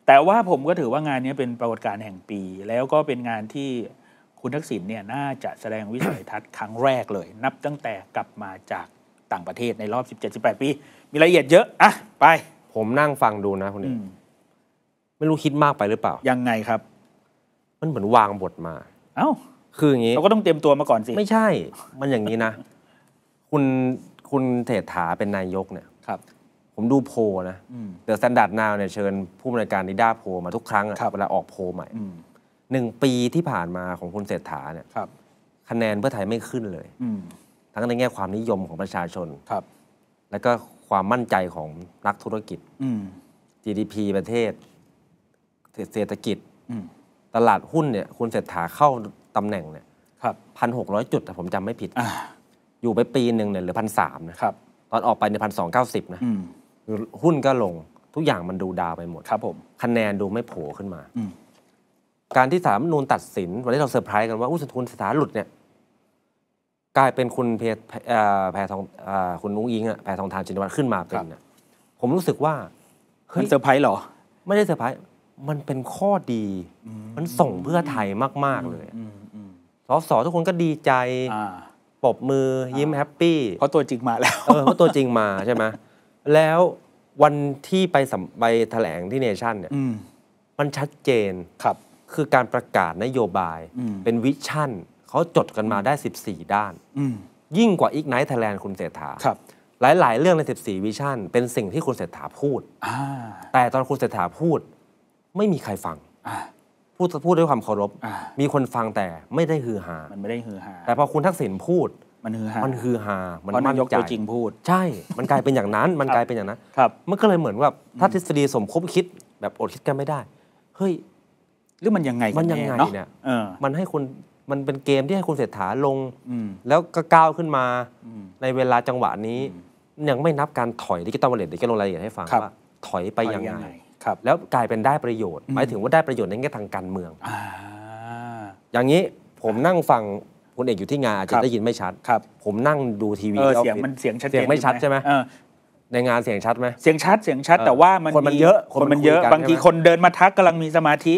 แต่ว่าผมก็ถือว่างานนี้เป็นปรากฏการณ์แห่งปี แล้วก็เป็นงานที่คุณทักษิณเนี่ยน่าจะแสดงวิสัยทัศน์ครั้งแรกเลย นับตั้งแต่กลับมาจากต่างประเทศในรอบ17-18ปี มีรายละเอียดเยอะ อ่ะไป ผมนั่งฟังดูนะคุณเอกไม่รู้คิดมากไปหรือเปล่า ยังไงครับ มันเหมือนวางบทมา เอ้า คืออย่างนี้ เราก็ต้องเตรียมตัวมาก่อนสิ ไม่ใช่ มันอย่างนี้นะ คุณคุณเศรษฐาเป็นนายกเนี่ยครับ ผมดูโพนะ เดอะสแตนดาร์ดนาวเนี่ยเชิญผู้บริการนิด้าโพมาทุกครั้งเวลาออกโพใหม่หนึ่งปีที่ผ่านมาของคุณเศรษฐาเนี่ยครับ คะแนนเพื่อไทยไม่ขึ้นเลย ทั้งในแง่ความนิยมของประชาชนครับ แล้วก็ความมั่นใจของนักธุรกิจ GDP ประเทศเศรษฐกิจตลาดหุ้นเนี่ยคุณเศรษฐาเข้าตำแหน่งเนี่ยพันหกร้อยจุดแต่ผมจำไม่ผิด อยู่ไปปีหนึ่งเนี่ยเหลือพันสามนะตอนออกไปในพันสองเก้าสิบนะหุ้นก็ลงทุกอย่างมันดูดาวไปหมดครับ ผมคะแนนดูไม่โผล่ขึ้นมา การที่สามนูนตัดสิน วันนี้เราเซอร์ไพรส์กันว่าอุ้ยทุนสฐาหลุดเนี่ย กลายเป็นคุณเพแพทองคุณนุ้งอิงอะแพทองทานจินวัน์ขึ้นมาเป็นผมรู้สึกว่าเฮ้ยเซอร์ไพรส์หรอ ไม่ได้เซอร์ไพรส์มันเป็นข้อดี มันส่งเพื่อไทยมากๆเลยสสทุกคนก็ดีใจปบมือยิ้มแฮปปี้ เพราะตัวจริงมาแล้ว เพราะตัวจริงมาใช่ไหม แล้ววันที่ไปสัมไปแถลงที่เนชั่นเนี่ยมันชัดเจน ครับ คือการประกาศนโยบาย เป็นวิชั่นเขาจดกันมาได้ 14 ด้าน ยิ่งกว่าอีกไนท์ไทยแลนด์คุณเศรษฐาครับ หลายๆ เรื่องใน 14 วิชั่นเป็นสิ่งที่คุณเศรษฐาพูดแต่ตอนคุณเศรษฐาพูดไม่มีใครฟังพูดพูดด้วยความเคารพ มีคนฟังแต่ไม่ได้ฮือฮามันไม่ได้ฮือฮาแต่พอคุณทักษิณพูดมันฮือฮามันฮือฮามันมันยกตัวจริงพูด ใช่ มันกลายเป็นอย่างนั้น มันกลายเป็นอย่างนั้นครับมันก็เลยเหมือนว่าถ้าทฤษฎีสมคบคิดแบบอดคิดกันไม่ได้เฮ้ยหรือมันยังไงมันยังไงเนี่ยมันให้คุณมันเป็นเกมที่ให้คุณเศรษฐาลงแล้วก็ก้าวขึ้นมา ในเวลาจังหวะนี้ ยังไม่นับการถอยี่จิตอลวัลเล็ตเดี๋ยวจะลงรายละเอียดให้ฟังว่าถอยไปยังไงครับแล้วกลายเป็นได้ประโยชน์ หมายถึงว่าได้ประโยชน์ในแง่ทางการเมืองออย่างนี้ผมนั่งฟังคนเอกอยู่ที่งานอาจจะได้ยินไม่ชัดครับผมนั่งดูทีวีเสียงมันเสียงชัดเสียงไม่ชัดใช่ไหมในงานเสียงชัดไหมเสียงชัดเสียงชัดแต่ว่ามันคนมันเยอะ คนมันเยอะบางทีคนเดินมาทักกำลังมีสมาธิ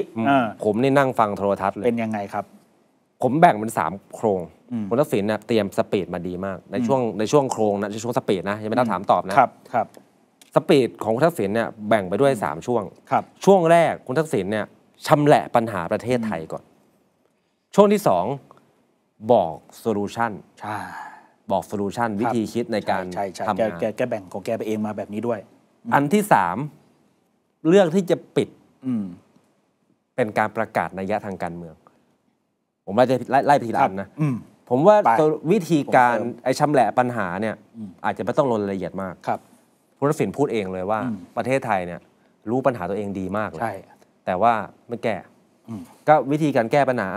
ผมนี่นั่งฟังโทรทัศน์เลยเป็นยังไงครับผมแบ่งเป็นสามโครงคุณทักษิณเนี่ยเตรียมสปีดมาดีมากในช่วงในช่วงโครงนะในช่วงสปีดนะยังไม่ได้ถามตอบนะครับครับสปีดของคุณทักษิณเนี่ยแบ่งไปด้วย 3 ช่วง ครับ ช่วงแรกคุณทักษิณเนี่ยชำแหละปัญหาประเทศไทยก่อน ช่วงที่ 2 บอกโซลูชันใช่ บอกโซลูชันวิธีคิดในการทำงาน แกแกแบ่งของแกไปเองมาแบบนี้ด้วย อันที่สามเลือกที่จะปิด อืเป็นการประกาศนัยยะทางการเมือง ผมว่าจะไล่ไปทีละอันนะผมว่าวิธีการไอ้ชำแหละปัญหาเนี่ยอาจจะไม่ต้องลงรายละเอียดมากครับคุณรักินพูดเองเลยว่าประเทศไทยเนี่ย รู้ปัญหาตัวเองดีมากเลย แต่ว่าไม่แก้ก็วิธีการแก้ปัญหา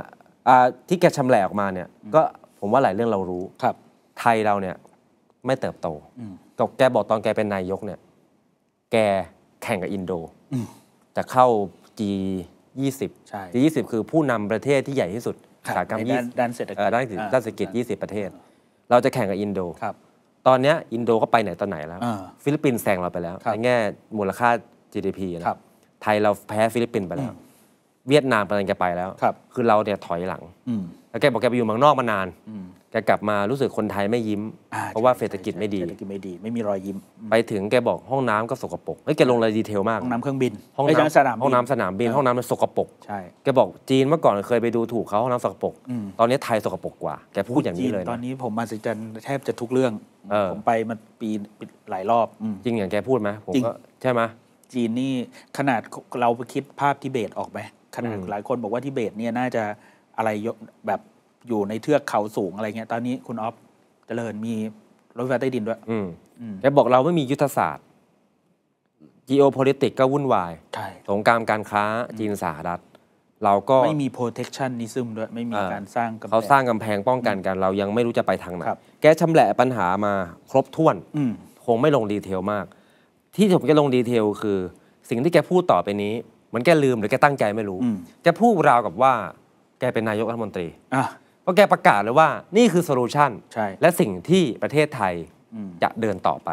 ที่แกชำแหละออกมาเนี่ย ก็ผมว่าหลายเรื่องเรารู้ครับ ไทยเราเนี่ยไม่เติบโตกับแกบอกตอนแกเป็นนายกเนี่ย แกแข่งกับอินโด จะเข้า G 20 G 20 คือผู้นำประเทศที่ใหญ่ที่สุดสากรรด้านเศรษฐกิจด้านเศรษฐกิจ 20 ประเทศ เราจะแข่งกับอินโดตอนนี้อินโดก็ไปไหนตอนไหนแล้วฟิลิปปินส์แซงเราไปแล้วในแง่มูลค่า GDP นะไทยเราแพ้ฟิลิปปินส์ไปแล้ว เวียดนามกำลังจะไปแล้ว คือเราเนี่ยถอยหลังแล้วแกบอกแกไปอยู่เมืองนอกมานานแกกลับมารู้สึกคนไทยไม่ยิ้มเพราะว่าเศรษฐกิจไม่ดีเศรษฐกิจไม่ดี ไม่มีรอยยิ้ม ไปถึงแกบอกห้องน้ำก็สกปรกแกลงรายดีเทลมากห้องน้ำเครื่องบินห้องน้ำสนามห้องน้ำสนามบิน ห้องน้ำมันสกปรกใช่แกบอกจีนเมื่อก่อนเคยไปดูถูกเขาห้องน้ำสกปรกตอนนี้ไทยสกปรกกว่าแกพูดอย่างนี้เลยตอนนี้ผมมาสิจันแทบจะทุกเรื่อง ผมไปมันปีหลายรอบจริงอย่างแกพูดไหมจริงใช่ไหมจีนนี่ขนาดเราไปคิดภาพทิเบตออกไหมขนาดหลายคนบอกว่าทิเบตเนี่ยน่าจะอะไรแบบอยู่ในเทือกเขาสูงอะไรเงี้ย ตอนนี้คุณออฟเจริญมีรถไฟใต้ดินด้วย อืมแล้วบอกเราไม่มียุทธศาสตร์ geopolitics ก็วุ่นวายใช่สงครามการค้า จีนสหรัฐเราก็ไม่มี p r o t e c t i o n นิซึมด้วย ไม่มีการสร้างกำแพงเขาสร้างกำแพงป้องกันกัน เรายังไม่รู้จะไปทางไหนแกชาแหละปัญหามาครบถ้วนอืคงไม่ลงดีเทลมาก ที่ผมจะลงดีเทลคือ สิ่งที่แกพูดต่อไปนี้ มันแกลืมหรือแกตั้งใจไม่รู้ จะแกพูดราวกับว่าแกเป็นนายกรัฐมนตรี อพราะแกประกาศเลยว่านี่คือโซลูชันและสิ่งที่ประเทศไทยจะเดินต่อไป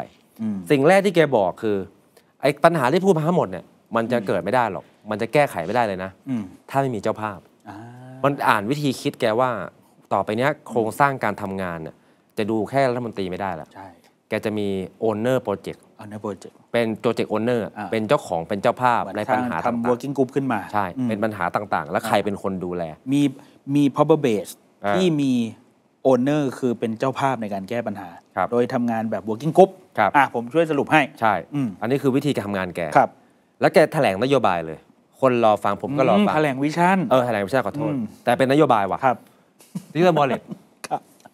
สิ่งแรกที่แกบอกคือไอ้ปัญหาที่พูดมาทั้งหมดเนี่ยมันจะเกิดไม่ได้หรอก มันจะแก้ไขไม่ได้เลยนะ ถ้าไม่มีเจ้าภาพมันอ่านวิธีคิดแกว่าต่อไปเนี้ยโครงสร้างการทำงานเนี่ยจะดูแค่รัฐมนตรีไม่ได้แล้ใช่แกจะมีโอนเนอร์โปรเจกต์โอนเนอร์โปรเจกต์เป็นโปรเจกต์โอนเนอร์เป็นเจ้าของเป็นเจ้าภาพ ในปัญหาต่างทำ working group ขึ้นมาใช่เป็นปัญหาต่างๆ แล้วใครเป็นคนดูแลมีมี power base ที่มีโอนเนอร์คือเป็นเจ้าภาพในการแก้ปัญหา โดยทำงานแบบ working group ครับอ่ะ ผมช่วยสรุปให้ ใช่ อันนี้คือวิธีการทำงานแก ครับ แล้วแกแถลงนโยบายเลย คนรอฟังผมก็รอฟังแถลงวิชั่น เออแถลงวิชั่นขอโทษ แต่เป็นนโยบายว่ะ ครับดิจิตอลบอลเลต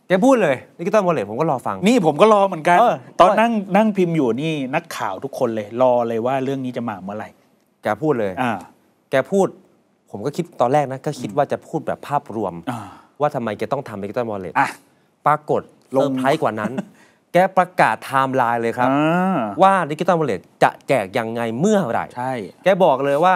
แกพูดเลยดิจิตอลบอลเลตผมก็รอฟัง นี่ผมก็รอเหมือนกันตอนนั่งนั่งพิมพ์อยู่นี่นักข่าวทุกคนเลย รอเลยว่าเรื่องนี้จะมาเมื่อไหร่ แกพูดเลยอ่าแกพูด ผมก็คิดตอนแรกนะ ก็คิดว่าจะพูดแบบภาพรวมอ่าว่าทำไมแกต้องทำดิจิตอลวอลเล็ตอ่ะปรากฏลงไพรกว่านั้น แกประกาศไทม์ไลน์เลยครับว่าดิจิตอลวอลเล็ตจะแจกยังไงเมื่อไหร่ใช่ แกบอกเลยว่า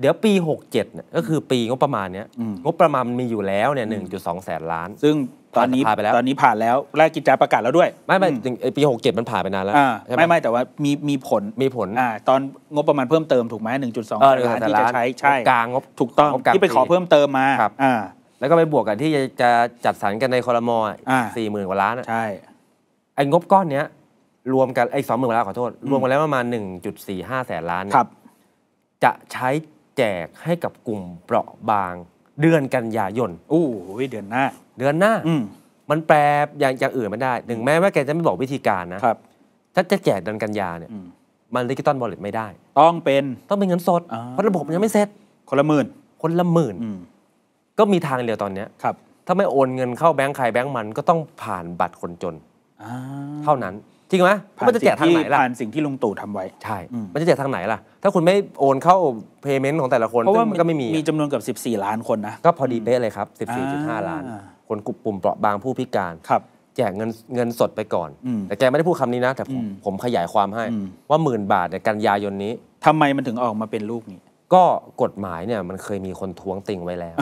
เดี๋ยวปี 67เนี่ยก็คือปีงบประมาณเนี้ยงบประมาณมันมีอยู่แล้วเนี่ยหนึ่งจุดสองแสนล้าน ซึ่งตอนนี้ผ่านไปแล้วตอนนี้ผ่านแล้วแรกกิจการประกาศแล้วด้วย ไม่ไม่ปีหกเจปี 67 มันผ่านไปนานแล้วใช่หไม่ไม่ แต่ว่ามีมีผลมีผลอ่าตอนงบประมาณเพิ่มเติมถูกไหมหนึ่งจุดสองแสนล้านที่จะใช้ใช่ กลางงบถูกต้องที่ไปขอเพิ่มเติมมาครับอ่าแล้วก็ไปบวกกับที่จะจัดสรรกันในคอรมอสี่หมื่นกว่าล้านใช่ไอ้งบก้อนเนี้ย รวมกันไอ้สองหมื่นกว่าล้านขอโทษ รวมกันแล้วประมาณหนึ่งจุดสี่ห้าแสนล้านครับจะใช้แจกให้กับกลุ่มเปราะบางเดือนกันยายน โอ้โหเดือนหน้า เดือนหน้ามันแปรอย่างอย่างอื่นไม่ได้ถึงแม้ว่าแกจะไม่บอกวิธีการนะครับ ถ้าจะแจกเดือนกันยาเนี่ยมันดิจิตอลบอลเลตไม่ได้ ต้องเป็นต้องเป็นเงินสดเพราะระบบยังไม่เสร็จคนละหมื่นคนละหมื่นก็มีทางเดียวตอนเนี้ยครับ ถ้าไม่โอนเงินเข้าแบงค์ใครแบงค์มันก็ต้องผ่านบัตรคนจนอ่าเท่านั้น จริงไหมพราะมันจะแจกทางไหนล่ะผ่านสิ่งที่ลุงตู่ทำไว้ ใช่ มันจะแจกทางไหนล่ะ ถ้าคุณไม่โอนเข้าเพย์เมนต์ของแต่ละคน เพราะว่ามันก็ไม่มีมีจำนวนเกับ14 ล้านคนนะ ก็พอดีเป๊ะเลยครับ 14.5 ล้าน คนกลุ่มปุ่มเปราะบางผู้พิการ ครับ แจกเงินเงินสดไปก่อน แต่แกไม่ได้พูดคำนี้นะแต่ผมผมขยายความให้ว่าหมื่นบาทในกันยายนนี้ทำไมมันถึงออกมาเป็นลูกนี้ ก็กฎหมายเนี่ยมันเคยมีคนท้วงติงไว้แล้ว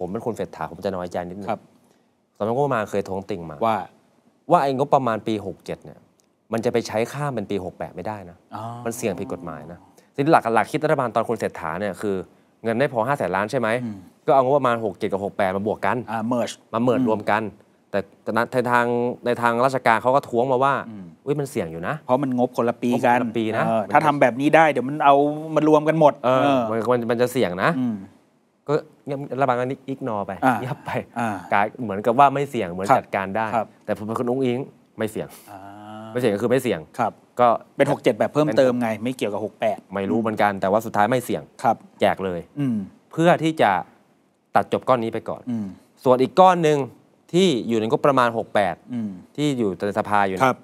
ผมเป็นคนเฟดถาผมจะน้อยใจนิดนึงครับสำนักงบประมาณเคยทวงติ่งมา ว่า ว่าไอ้งบประมาณปี 67 เนี่ย มันจะไปใช้ข้ามเป็นปี 68 ไม่ได้นะ มันเสี่ยงผิดกฎหมายนะ สิ่งหลักหลักคิดรัฐบาลตอนคนเศรษฐาเนี่ยคือเงินได้พอ5แสนล้านใช่ไหมก็เอางบประมาณ 67 กับ 68 มาบวกกัน เมิร์ชมาเมิร์ชรวมกัน แต่ในทางในทางราชการเขาก็ท้วงมาว่าอุ้ยมันเสี่ยงอยู่นะเพราะมันงบคนละปีกันปีนะถ้าทำแบบนี้ได้เดี๋ยวมันเอามันรวมกันหมดเออมันจะเสี่ยงนะรับานี้อิกนอไปยับไปกายเหมือนกับว่าไม่เสี่ยงเหมือนจัดการได้ แต่พอเป็นคุณอุ้งอิงไม่เสี่ยงไม่เสี่ยงก็คือไม่เสี่ยงครับ ก็เป็น6ดแบบเพิ่มเติมไง ไม่เกี่ยวกับ6ดไม่รู้เหมือนกันแต่ว่าสุดท้ายไม่เสี่ยงครับ แจกเลยเพื่อที่จะตัดจบก้อนนี้ไปก่อนส่วนอีกก้อนหนึ่งที่อยู่ในก็ประมาณ6ดที่อยู่ในสภาอยู่ครับ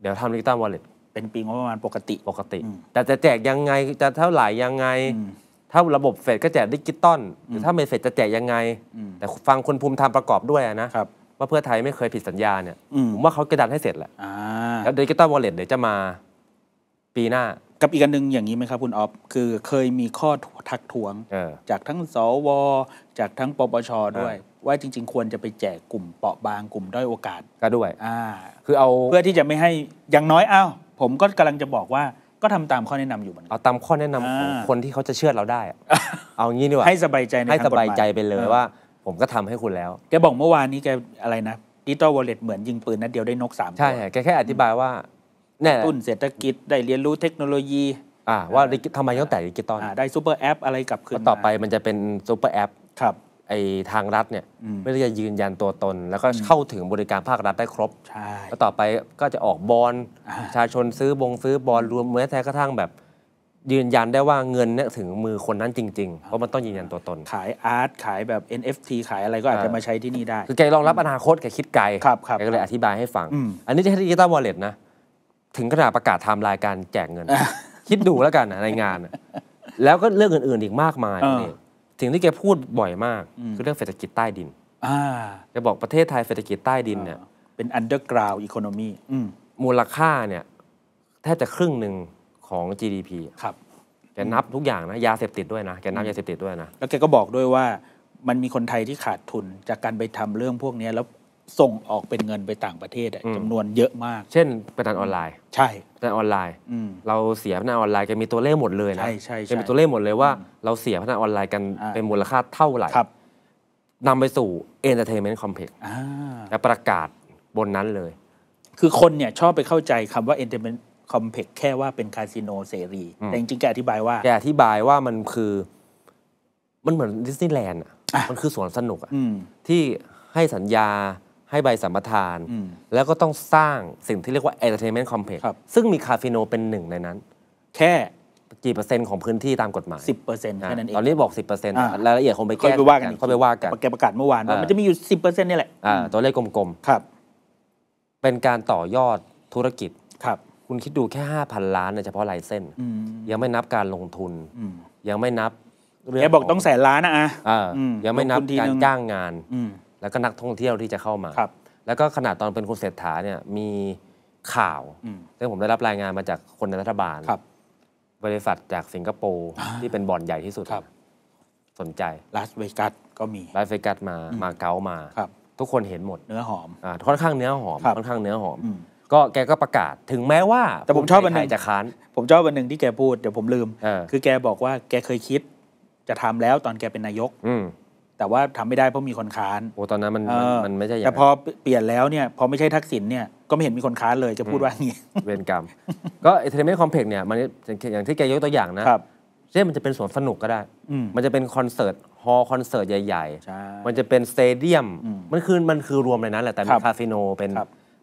เดี๋ยวทำดิจิตอลวอลเล็ตเป็นปีงบประมาณปกติปกติ แต่จะแจกยังไงจะเท่าไหร่ยังไงถ้าระบบเฟดก็แจกดิจิตอลหรือถ้าไม่เฟดจะแจกยังไง แต่ฟังคนภูมิธรรมประกอบด้วยนะว่าเพื่อไทยไม่เคยผิดสัญญาเนี่ยผมว่าเขากระดันให้เสร็จแหละแล้วดิจิตอลวอลเล็ตเดี๋ยวจะมาปีหน้า กับอีกอันหนึ่งอย่างนี้ไหมครับ คุณออฟ คือเคยมีข้อทักท้วง จากทั้งสว จากทั้งปปชด้วย ว่าจริง ๆ ควรจะไปแจกกลุ่มเปราะบางกลุ่มด้อยโอกาสก็ด้วยคือเอาเพื่อที่จะไม่ให้อย่างน้อยอ้าวผมก็กำลังจะบอกว่าก็ทำตามข้อแนะนำอยู่เหมือนกัน เอาตามข้อแนะนำของคนที่เขาจะเชื่อเราได้เอางี้ดีกว่าให้สบายใจให้สบายใจไปเลยว่าผมก็ทำให้คุณแล้ว แกบอกเมื่อวานนี้แกอะไรนะดิจิตอลวอลเล็ตเหมือนยิงปืนนัดเดียวได้นกสามตัวใช่แกแค่อธิบายว่าเน่ตุ้นเศรษฐกิจได้เรียนรู้เทคโนโลยีอ่าว่าทำไมต้องแต่ดิจิตอลได้ซูเปอร์แอปอะไรกลับคืนต่อไปมันจะเป็นซูเปอร์แอปครับไอ้ทางรัฐเนี่ยไม่ได้จะยืนยันตัวตน แล้วก็เข้าถึงบริการภาครัฐได้ครบแล้วต่อไปก็จะออกบอลประชาชนซื้อบงซื้อ บอลรวมแม้แต่กระทั่งแบบยืนยันได้ว่าเงินเนี่ยถึงมือคนนั้นจริงๆ เพราะมันต้องยืนยันตัวตน ขายอาร์ตขายแบบ NFT ขายอะไรก็อาจจะมาใช้ที่นี่ได้ คือแกรองรับอนาคตแกคิดไกลแกก็เลยอธิบายให้ฟัง อันนี้ที่ดิจิตอลวอลเล็ตนะถึงขนาดประกาศทำรายการแจกเงิน คิดดูแล้วกันในงาน แล้วก็เรื่องอื่น ๆ อีกมากมายนี่สิ่งที่แกพูดบ่อยมาก คือเรื่องเศรษฐกิจใต้ดินแกบอกประเทศไทยเศรษฐกิจใต้ดินเนี่ยเป็นอันเดอร์กราวอีโคโนมีมูลค่าเนี่ยแทบจะครึ่งหนึ่งของ GDP ครับแกนับทุกอย่างนะ ยาเสพติดด้วยนะแกนับยาเสพติดด้วยนะ แล้วแกก็บอกด้วยว่ามันมีคนไทยที่ขาดทุนจากการไปทำเรื่องพวกนี้แล้วส่งออกเป็นเงินไปต่างประเทศจำจำนวนเยอะมาก เช่นพนันออนไลน์ ใช่พนันออนไลน์ เราเสียพนันออนไลน์ กันมีตัวเลขหมดเลยนะใช่ใช่ใช่มีตัวเลขหมดเลยว่า เราเสียพนันออนไลน์กันเป็นมูลค่าเท่าไหร่ครับนำไปสู่เอเตอร์เทนเมนต์คอมเพล็กซ์และประกาศบนนั้นเลย คือคนเนี่ยชอบไปเข้าใจคำว่าเอนร์เทนเมนต์คอมเพล็กซ์แค่ว่าเป็นคาสิโนเสรี แต่จริงๆแกอธิบายว่าแกอธิบายว่ามันคือมันเหมือนดิสนีย์แลนด์มันคือสวนสนุกอะที่ให้สัญญาให้ใบสัมปทานแล้วก็ต้องสร้างสิ่งที่เรียกว่า entertainment complex ซึ่งมีคาฟิโนเป็นหนึ่งในนั้น แค่ กี่เปอร์เซ็นต์ของพื้นที่ตามกฎหมาย 10%แค่นั้นเองตอนนี้บอก 10%รายละเอียดคงไปแก้ค่ไปว่ากันค่ไปว่ากันแกประกาศเมื่อวานว่ามันจะมีอยู่ 10%นี่แหละตัวเลขกลมๆครับ เป็นการต่อยอดธุรกิจครับ คุณคิดดูแค่5,000ล้านเฉพาะลายเส้นยังไม่นับการลงทุนยังไม่นับเรื่องบอกต้องแสนล้านนะอ่ะยังไม่นับการจ้างงานแล้วก็นักท่องเที่ยวที่จะเข้ามาครับ แล้วก็ขนาดตอนเป็นคุณเศรษฐาเนี่ยมีข่าว ซึ่งผมได้รับรายงานมาจากคนในรัฐบาลครับ บริษัทจากสิงคโปร์ ที่เป็นบ่อนใหญ่ที่สุดครับ สนใจลาสเวกัสก็มีลาสเวกัสมามาเก๊ามาครับ ทุกคนเห็นหมดเนื้อหอมอ่าค่อนข้างเนื้อหอมค่อนข้างเนื้อหอม ก็แกก็ประกาศ ถึงแม้ว่า แต่ผมชอบวันหนึ่งจะค้านผมชอบวันหนึ่งที่แกพูดเดี๋ยวผมลืมคือแกบอกว่าแกเคยคิด จะทำแล้วตอนแกเป็นนายก อืแต่ว่าทำไม่ได้เพราะมีคนค้าน โอ้ตอนนั้นมันมันไม่ใช่แต่พอเปลี่ยนแล้วเนี่ยพอไม่ใช่ทักษิณเนี่ยก็ไม่เห็นมีคนค้านเลยจะพูดว่าอย่างนี้ เวรกรรม ก็ไอเทเรเมนคอมเพล็กซ์เนี่ยมันอย่างที่แกยกตัวอย่างนะ เช่นมันจะเป็นสวนสนุกก็ได้ มันจะเป็นคอนเสิร์ตฮอลล์คอนเสิร์ตใหญ่ๆมันจะเป็นสเตเดียม มันคือมันคือรวมลยนั้นแหละแต่มีคาสิโนเป็น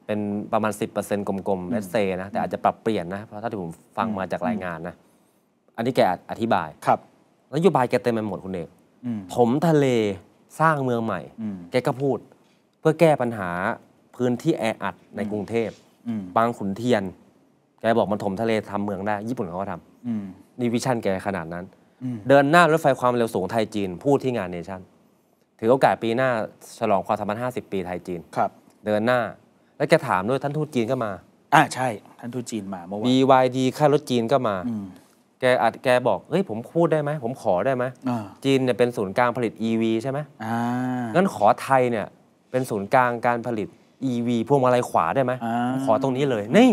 เป็นประมาณ10%กลมๆเลสเซนะแต่อาจจะปรับเปลี่ยนนะเพราะถ้าที่ผมฟังมาจากรายงานนะอันนี้แกอธิบาย ครับ นโยบายแกเต็มไปหมดคุณเอกถมทะเลสร้างเมืองใหม่ แกก็พูด เพื่อแก้ปัญหาพื้นที่แออัดในกรุงเทพ บางขุนเทียนแกบอกมันถมทะเลทำเมืองได้ ญี่ปุ่นเขาก็ทำนี่วิชั่นแกขนาดนั้น เดินหน้า รถไฟความเร็วสูงไทยจีน พูดที่งานเนชั่น ถือโอกาสปีหน้าฉลองความสัมพันธ์50 ปีไทยจีนครับ เดินหน้าแล้วแกถามด้วยท่านทูตจีนก็มาอ่าใช่ท่านทูตจีนมาเมื่อวาน BYD ค่ารถจีนก็มาแกอาจแก บอก เฮ้ย ผม พูด ได้ไหม ผมขอได้ไหมจีน เนี่ย เป็น ศูนย์กลางผลิต EV ใช่ไหมงั้น ขอ ไทย เนี่ย เป็นศูนย์กลาง การ ผลิต EV พวงมาลัยขวาได้ไหม ขอตรงนี้เลย นี่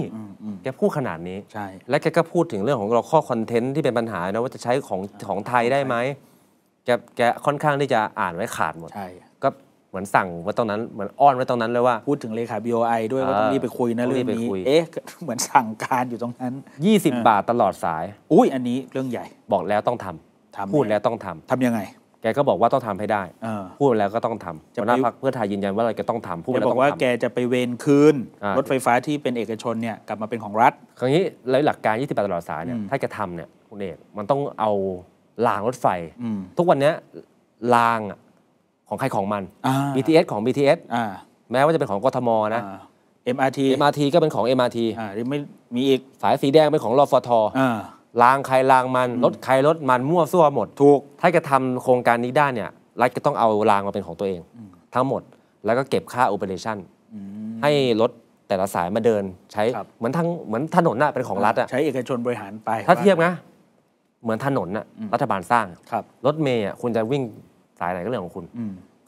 แก พูด ขนาดนี้ใช่และ แก ก็ พูด ถึง เรื่อง ของเราข้อ คอนเทนต์ ที่ เป็น ปัญหา นะ ว่า จะ ใช้ ของ ของ ไทย ได้ไหมแกแกค่อนข้าง ที่จะ อ่าน ไว้ ขาด หมดใช่เหมือนสั่งว่าตรงนั้นเหมือนอ้อนไว้ตรงนั้นเลยว่าพูดถึงเลขา BOI ด้วยว่าต้องรีบไปคุยนะเรื่องนี้เอ๊ะเหมือนสั่งการอยู่ตรงนั้น 20 บาทตลอดสาย อุ้ยอันนี้เรื่องใหญ่บอกแล้วต้องทำพูดแล้วต้องทำทำยังไง แกก็บอกว่าต้องทำให้ได้พูดแล้วก็ต้องทำหัวหน้าพักเพื่อไทยยืนยันว่าเราจะต้องทำพูดแล้วต้องทำบอกว่าแกจะไปเวนคืน รถไฟฟ้าที่เป็นเอกชนเนี่ยกลับมาเป็นของรัฐครั้งนี้เลยหลักการ20บาทตลอดสายเนี่ยถ้าจะทำเนี่ยคุณเอกมันต้องเอารางรถไฟ ทุกวันนี้รางอ่ะของใครของมัน BTS ของ BTS แม้ว่าจะเป็นของกทมนะ MRT MRT ก็เป็นของ MRT อ่าไม่มีอีก สายสีแดงเป็นของรอฟทอ ลางใครลางมัน รถใครรถมันมั่วซั่วหมด ถูก ถ้าจะทำโครงการนี้ได้เนี่ยรัฐก็ต้องเอารางมาเป็นของตัวเอง ทั้งหมด แล้วก็เก็บค่าโอเปอเรชั่นให้รถแต่ละสายมาเดิน ใช้เหมือนทางเหมือนถนนน่ะ เป็นของรัฐอ่ะ ใช้เอกชนบริหารไป ถ้าเทียบนะเหมือนถนนน่ะรัฐบาลสร้าง รถเมย์อ่ะคุณจะวิ่งสายไหนก็เรื่องของคุณ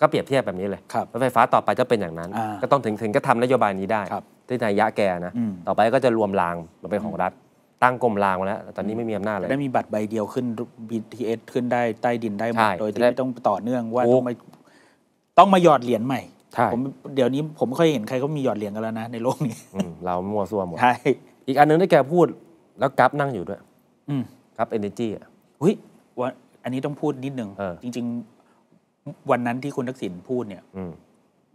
ก็เปรียบเทียบแบบนี้เลยรถไฟฟ้าต่อไปจะเป็นอย่างนั้น ก็ต้องถึงถึงก็ทำนโยบายนี้ได้ที่นายยะแกนะ ต่อไปก็จะรวมรางมาเป็นของรัฐ ตั้งกรมรางมาแล้วตอนนี้ไม่มีอำนาจเลยได้มีบัตรใบเดียวขึ้น BTS ขึ้นได้ใต้ดินได้หมดโดยที่ไม่ต้องต่อเนื่องว่า ต้องมาต้องมาหยอดเหรียญใหม่ผมเดี๋ยวนี้ผมไม่ค่อยเห็นใครก็มีหยอดเหรียญกันแล้วนะในโลกนี้เรามั่วซั่วหมดอีกอันนึงที่แกพูด แล้วกัฟนั่งอยู่ด้วยกับเอเนจีอ่ะอุ้ยวันอันนี้ต้องพูดนิดนึงจริงๆวันนั้นที่คุณทักษิณพูดเนี่ย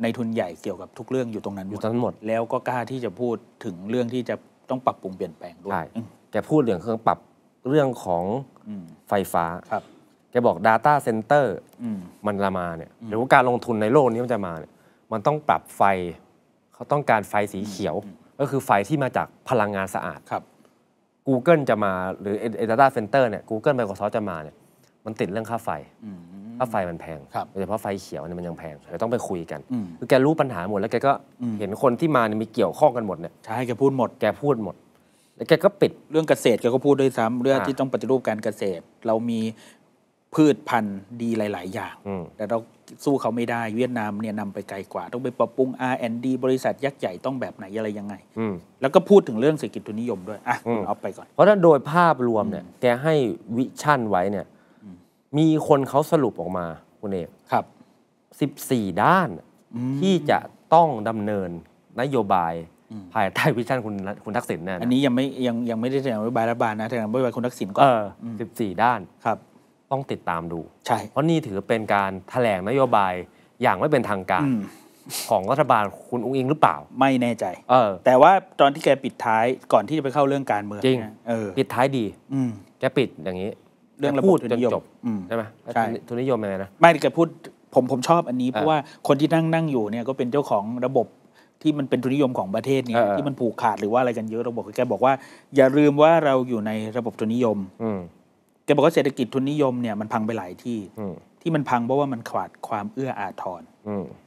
ในทุนใหญ่เกี่ยวกับทุกเรื่องอยู่ตรงนั้น อยู่ทั้งหมดแล้วก็กล้าที่จะพูดถึงเรื่องที่จะต้องปรับปรุงเปลี่ยนแปลงด้วยแกพูดเรื่องเครื่องปรับเรื่องของไฟฟ้าครับแกบอก Data Center มันละมาเนี่ยหรือว่าการลงทุนในโลกนี้มันจะมาเนี่ยมันต้องปรับไฟเขาต้องการไฟสีเขียว ก็คือไฟที่มาจากพลังงานสะอาดครับ Google จะมาหรือ Data นเตอร์เนี่ย Google Microsoft จะมาเนี่ยมันติดเรื่องค่าไฟถ้าไฟมันแพงโดยเฉพาะไฟเขียวเนี่ยมันยังแพงเดี๋ยวต้องไปคุยกันคือแกรู้ปัญหาหมดแล้วแกก็เห็นคนที่มาเนี่ยมีเกี่ยวข้องกันหมดเนี่ยใช่แกพูดหมดแกพูดหมด แล้วแกก็ปิดเรื่องเกษตรแกก็พูดด้วยซ้ำเรื่องที่ต้องปฏิรูปการเกษตร เรามีพืชพันธุ์ดีหลาย ๆ อย่างแต่เราสู้เขาไม่ได้เวียดนามเนี่ยนำไปไกลกว่า ต้องไปปรับปรุง R&D บริษัทยักษ์ใหญ่ต้องแบบไหนอะไรยังไงแล้วก็พูดถึงเรื่องเศรษฐกิจทุนนิยมด้วยอ่ะเอาไปก่อน เพราะถ้าโดยภาพรวมเนี่ย แกให้วิชั่นไว้เนี่ยมีคนเขาสรุปออกมา คุณเอกครับ14 ด้านที่จะต้องดำเนินนโยบาย ภายใต้วิชั่นคุณคุณทักษิณเนี่ยอันนี้ยังไม่ยังยังไม่ได้แถลงนโยบายรัฐบาลนะแถลงนโยบายคุณทักษิณก่อนสิบสี่ด้านครับ ต้องติดตามดู ใช่เพราะนี่ถือเป็นการแถลงนโยบายอย่างไม่เป็นทางการของรัฐบาลคุณอุ้งอิงหรือเปล่าไม่แน่ใจ เออ แต่ว่าตอนที่แกปิดท้ายก่อนที่จะไปเข้าเรื่องการเมืองจริงเออปิดท้ายดี อืแกปิดอย่างนี้เรื่องระบบจนจบใช่ไหมใช่ทุนนิยมอะไรนะไม่แ่พูดผมผมชอบอันนี้ เพราะว่าคนที่นั่งนั่งอยู่เนี่ยก็เป็นเจ้าของระบบที่มันเป็นทุนนิยมของประเทศเนี่ยที่มันผูกขาดหรือว่าอะไรกันเยอะระบอแกบอกว่า อย่าลืมว่าเราอยู่ในระบบทุนนิยมแกบอกว่าเศรษฐกิจทุนนิยมเนี่ยมันพังไปหลายที่ที่มันพังเพราะว่ามันขาดความเอื้ออาทร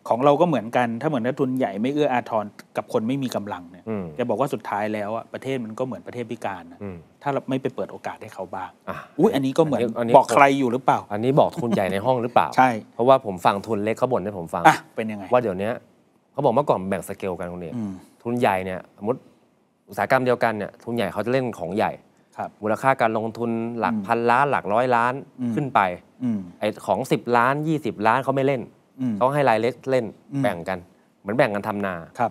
ของเราก็เหมือนกันถ้าเหมือนนักทุนใหญ่ไม่เอื้ออาทรกับคนไม่มีกำลังเนี่ยจะบอกว่าสุดท้ายแล้วอะประเทศมันก็เหมือนประเทศพิการนะถ้าเราไม่ไปเปิดโอกาสให้เขาบ้างอุ้ยอันนี้ก็เหมือนบอกใครอยู่หรือเปล่า อันนี้บอกทุนใหญ่ในห้องหรือเปล่า ใช่เพราะว่าผมฟังทุนเล็กเขาบ่นให้ผมฟังเป็นยังไงว่าเดี๋ยวนี้เขาบอกเมื่อก่อนแบ่งสเกลกันครงนีกทุนใหญ่เนี่ยสมมติอุตสาหกรรมเดียวกันเนี่ยทุนใหญ่เขาจะเล่นของใหญ่มูลค่าการลงทุนหลักพันล้านหลักร้อยล้านขึ้นไปไอของ 10 ล้าน 20 ล้านเขาไม่เล่นเขาให้รายเล็กเล่นแบ่งกันเหมือนแบ่งกันทำนาครับ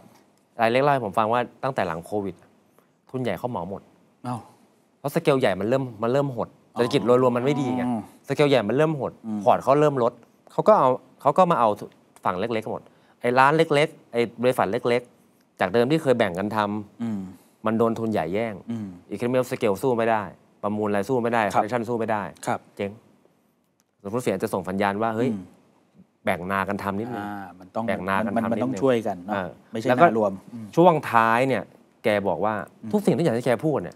รายเล็กเล่าให้ผมฟังว่าตั้งแต่หลังโควิด ทุนใหญ่เขาเหมาหมด เพราะสเกลใหญ่มันเริ่มมันเริ่มหดเศรษฐกิจรวมๆมันไม่ดีไงสเกลใหญ่มันเริ่มหดพอร์ตเขาเริ่มลดเขาก็เอาเขาก็มาเอาฝั่งเล็กๆหมดไอ้ร้านเล็ก ๆ ไอ้บริษัทเล็ก ๆ จากเดิมที่เคยแบ่งกันทำมันโดนทุนใหญ่แย่งอีกคมั้สเกลสู้ไม่ได้ ประมูลอะไรสู้ไม่ได้คอนเนคชั่นสู้ไม่ได้เจ๊งสมมติเสียจะส่งสัญญาณว่าเฮ้ยแบ่งนากันทำนิดนึงมันต้องแบ่งนากันทำนิดนึงมันต้องช่วยกันไม่ใช่รวม ช่วงท้ายเนี่ย แกบอกว่าทุกสิ่งทุกอย่างที่แกพูดเนี่ย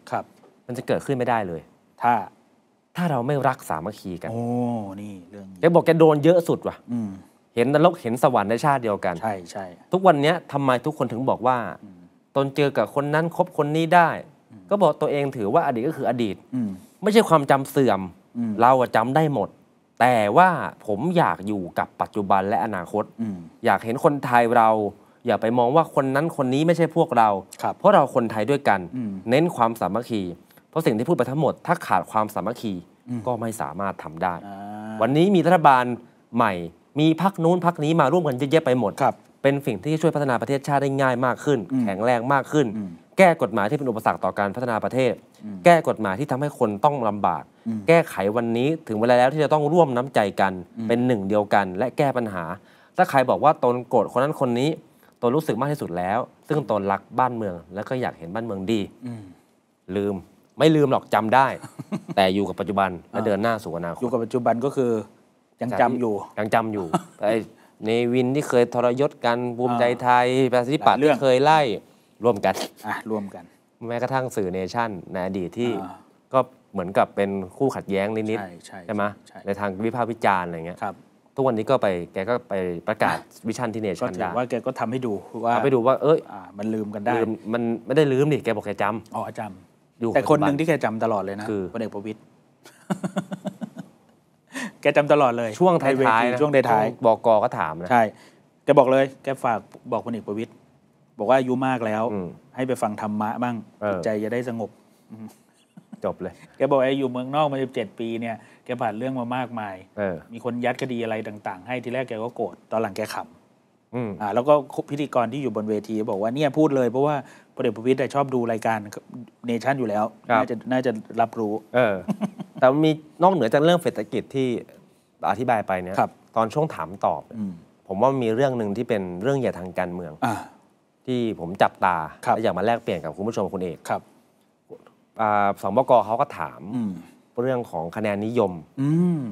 มันจะเกิดขึ้นไม่ได้เลย ถ้าถ้าเราไม่รักสามัคคีกัน โอ้นี่เรื่องแกบอกแกโดนเยอะสุดว่ะเห็นนรกเห็นสวรรค์ในชาติเดียวกัน ใช่ใช่ทุกวันนี้ทำไมทุกคนถึงบอกว่า ตนเจอกับคนนั้นคบคนนี้ได้ ก็บอกตัวเองถือว่าอดีตก็คืออดีต ไม่ใช่ความจำเสื่อม เราจำได้หมดแต่ว่าผมอยากอยู่กับปัจจุบันและอนาคตอยากเห็นคนไทยเรา อย่าไปมองว่าคนนั้นคนนี้ไม่ใช่พวกเรา เพราะเราคนไทยด้วยกัน เน้นความสามัคคี เพราะสิ่งที่พูดไปทั้งหมด ถ้าขาดความสามัคคีก็ไม่สามารถทำได้วันนี้มีรัฐบาลใหม่ มีพักนู้นพักนี้มาร่วมกัน เยอะแยะไปหมด เป็นสิ่งที่ช่วยพัฒนาประเทศชาติได้ง่ายมากขึ้น แข็งแรงมากขึ้นแก้กฎหมายที่เป็นอุปสรรคต่อการพัฒนาประเทศ แก้กฎหมายที่ทำให้คนต้องลำบาก แก้ไขวันนี้ถึงเวลาแล้วที่จะต้องร่วมน้ำใจกันเป็นหนึ่งเดียวกัน และแก้ปัญหา ถ้าใครบอกว่าตนโกรธคนนั้นคนนี้ ตนรู้สึกมากที่สุดแล้ว ซึ่งตนรักบ้านเมือง และก็อยากเห็นบ้านเมืองดีลืมไม่ลืมหรอกจำได้ แต่อยู่กับปัจจุบันและเดินหน้าสู่อนาคตอยู่กับปัจจุบันก็คือยังจำอยู่ยังจำอยู่ไอ้ในวินที่เคยทรยศกันภูมิใจไทยประชาธิปัตย์ที่เคยไล่ร่วมกันอ่ะร่วมกันแม้กระทั่งสื่อเนชั่นในอดีตที่ก็เหมือนกับเป็นคู่ขัดแย้งนิดใช่ใช่ๆใช่ไหมใในทางวิพากษ์วิจารณ์อะไรเงี้ยครับ ทุกวันนี้ก็ไปแกก็ไปประกาศวิชั่นที่เนชั่นถืได้อว่าแกก็ทำให้ดูว่าไปดูว่า เอ้ยมันลืมกันได้มันไม่ได้ลืมนี่แกบอกแกจำอ๋อจำอยู่แต่คนหนึ่งที่แกจำตลอดเลยนะคือพลเอกประวิตยแกจำตลอดเลยช่วงไทยเวทียช่วงทยบอกกก็ถามนะใช่แกบอกเลยแกฝากบอกพลเอกประวิตยบอกว่าอายุมากแล้ว ให้ไปฟังธรรมะบ้างจิตใจจะได้สงบจบเลย แกบอกไอ้อยู่เมืองนอกมาสิบเจ็ดปี เนี่ยแกผ่านเรื่องมามากมายออมีคนยัดคดีอะไรต่างๆ ให้ทีแรกแกก็โกรธตอนหลังแกขำอ่าแล้วก็พิธีกรที่อยู่บนเวที บอกว่าเนี่ยพูดเลย เพราะว่าพลเอกประวิตยชอบดูรายการเนชั่นอยู่แล้ว น่าจะน่าจะรับรู้เออแต่มีนอกเหนือจากเรื่องเศรษฐกิจที่อธิบายไปเนี่ยตอนช่วงถามตอบอมผมว่ามีเรื่องหนึ่งที่เป็นเรื่องใหญ่ทางการเมือง อที่ผมจับตาและอยากมาแลกเปลี่ยนกับคุณผู้ชมคุณเอกอัสองบกเขาก็ถามเรื่องของคะแนนนิยม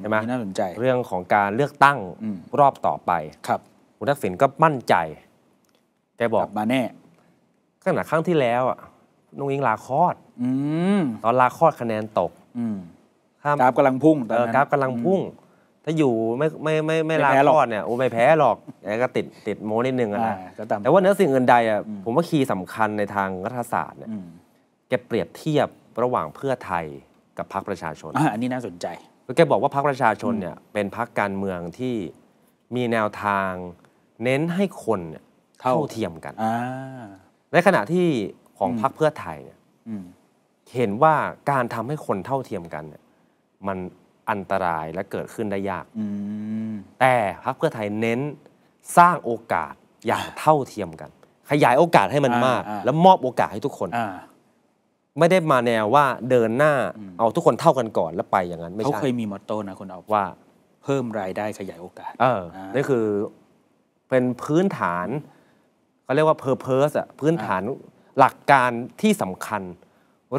ใช่ไหมน่าสนใจ เรื่องของการเลือกตั้งรอบต่อไป ครับ คุณทักษิณก็มั่นใจแกบอกมาแน่ ขนานครั้งที่แล้ว นุ้งอิงลาคอดอตอนลาคอดคะแนนตกกราฟกำลังพุ่งกราฟกำลังพุ่งถ้าอยู่ไม่ไม่ไม่ไม่ลาคลอดเนี่ยโอ้ไม่แพ้หรอกแ้วก็ติดติดโมนิดนึงนะ แต่ว่าเนื้อสิ่งอื่นใดอ่ะผมว่าคีย์สำคัญในทางรัฐศาสตร์เนี่ยแกเปรียบเทียบระหว่างเพื่อไทยกับพรรคประชาชน อันนี้น่าสนใจแกบอกว่าพรรคประชาชนเนี่ย เป็นพรรคการเมืองที่มีแนวทางเน้นให้คนเท่าเทียมกันในขณะที่ของพรรคเพื่อไทยเนี่ยเห็นว่าการทำให้คนเท่าเทียมกันเนี่ยมันอันตรายและเกิดขึ้นได้ยาก แต่พรรคเพื่อไทยเน้นสร้างโอกาสอย่างเท่าเทียมกัน ขยายโอกาสให้มันมาก แล้วมอบโอกาสให้ทุกคนไม่ได้มาแนวว่าเดินหน้า เอาทุกคนเท่ากันก่อนแล้วไปอย่างนั้น ไม่ใช่เขาเคยมีมอตโต้นะคนเอาว่า เพิ่มรายได้ขยายโอกาส เออนี่คือเป็นพื้นฐานเขาเรียกว่าเพอร์เพสอะพื้นฐานหลักการที่สำคัญ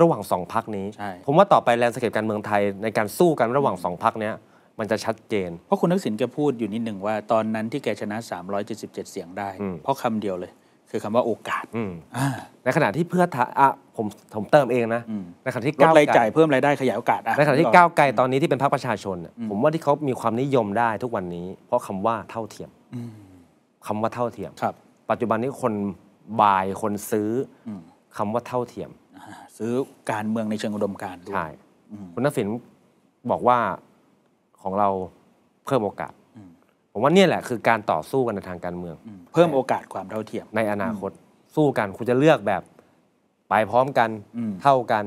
ระหว่างสองพักนี้ ผมว่าต่อไปแลนสเคปการเมืองไทยในการสู้กันระหว่างสองพักนี้มันจะชัดเจน เพราะคุณทักษิณแกพูดอยู่นิดหนึ่งว่าตอนนั้นที่แกชนะ 377 เสียงได้ เพราะคำเดียวเลย คือคำว่าโอกาส ในขณะที่เพื่อทะผมผมเติมเองนะ ในขณะที่ก้าวไกลจ่ายเพิ่มรายได้ ขยายโอกาสในขณะที่ก้าวไกลตอนนี้ที่เป็นพรรคประชาชนผมว่าที่เขามีความนิยมได้ทุกวันนี้ เพราะคำว่าเท่าเทียมคำว่าเท่าเทียมปัจจุบันนี้คนบายคนซื้อคำว่าเท่าเทียมซื้อการเมืองในเชิงอุดมการณ์ด้วยคุณนักสินบอกว่าของเราเพิ่มโอกาสผมว่านี่แหละคือการต่อสู้กันในทางการเมือง เพิ่มโอกาสความเท่าเทียมในอนาคตสู้กัน คุณจะเลือกแบบไปพร้อมกันเท่ากัน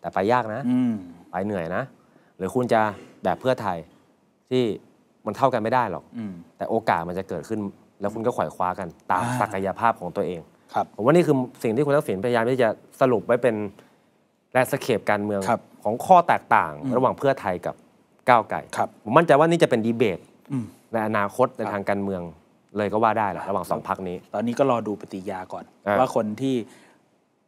แต่ไปยากนะไปเหนื่อยนะ หรือคุณจะแบบเพื่อไทย ที่มันเท่ากันไม่ได้หรอกแต่โอกาสมันจะเกิดขึ้น แล้วคุณก็ขวอยคว้ากัน ตามศักยภาพของตัวเองผมว่านี่คือสิ่งที่คุณทักษิณพยายามที่จะสรุปไว้เป็นแต่สเคปการเมือง ของข้อแตกต่าง ระหว่างเพื่อไทยกับก้าวไก่ผมมั่นใจว่านี่จะเป็นดีเบตในอนาคตในทางการเมืองเลยก็ว่าได้แหละระหว่างสองพักนี้ ตอนนี้ก็รอดูปฏิยาก่อนว่าคนที่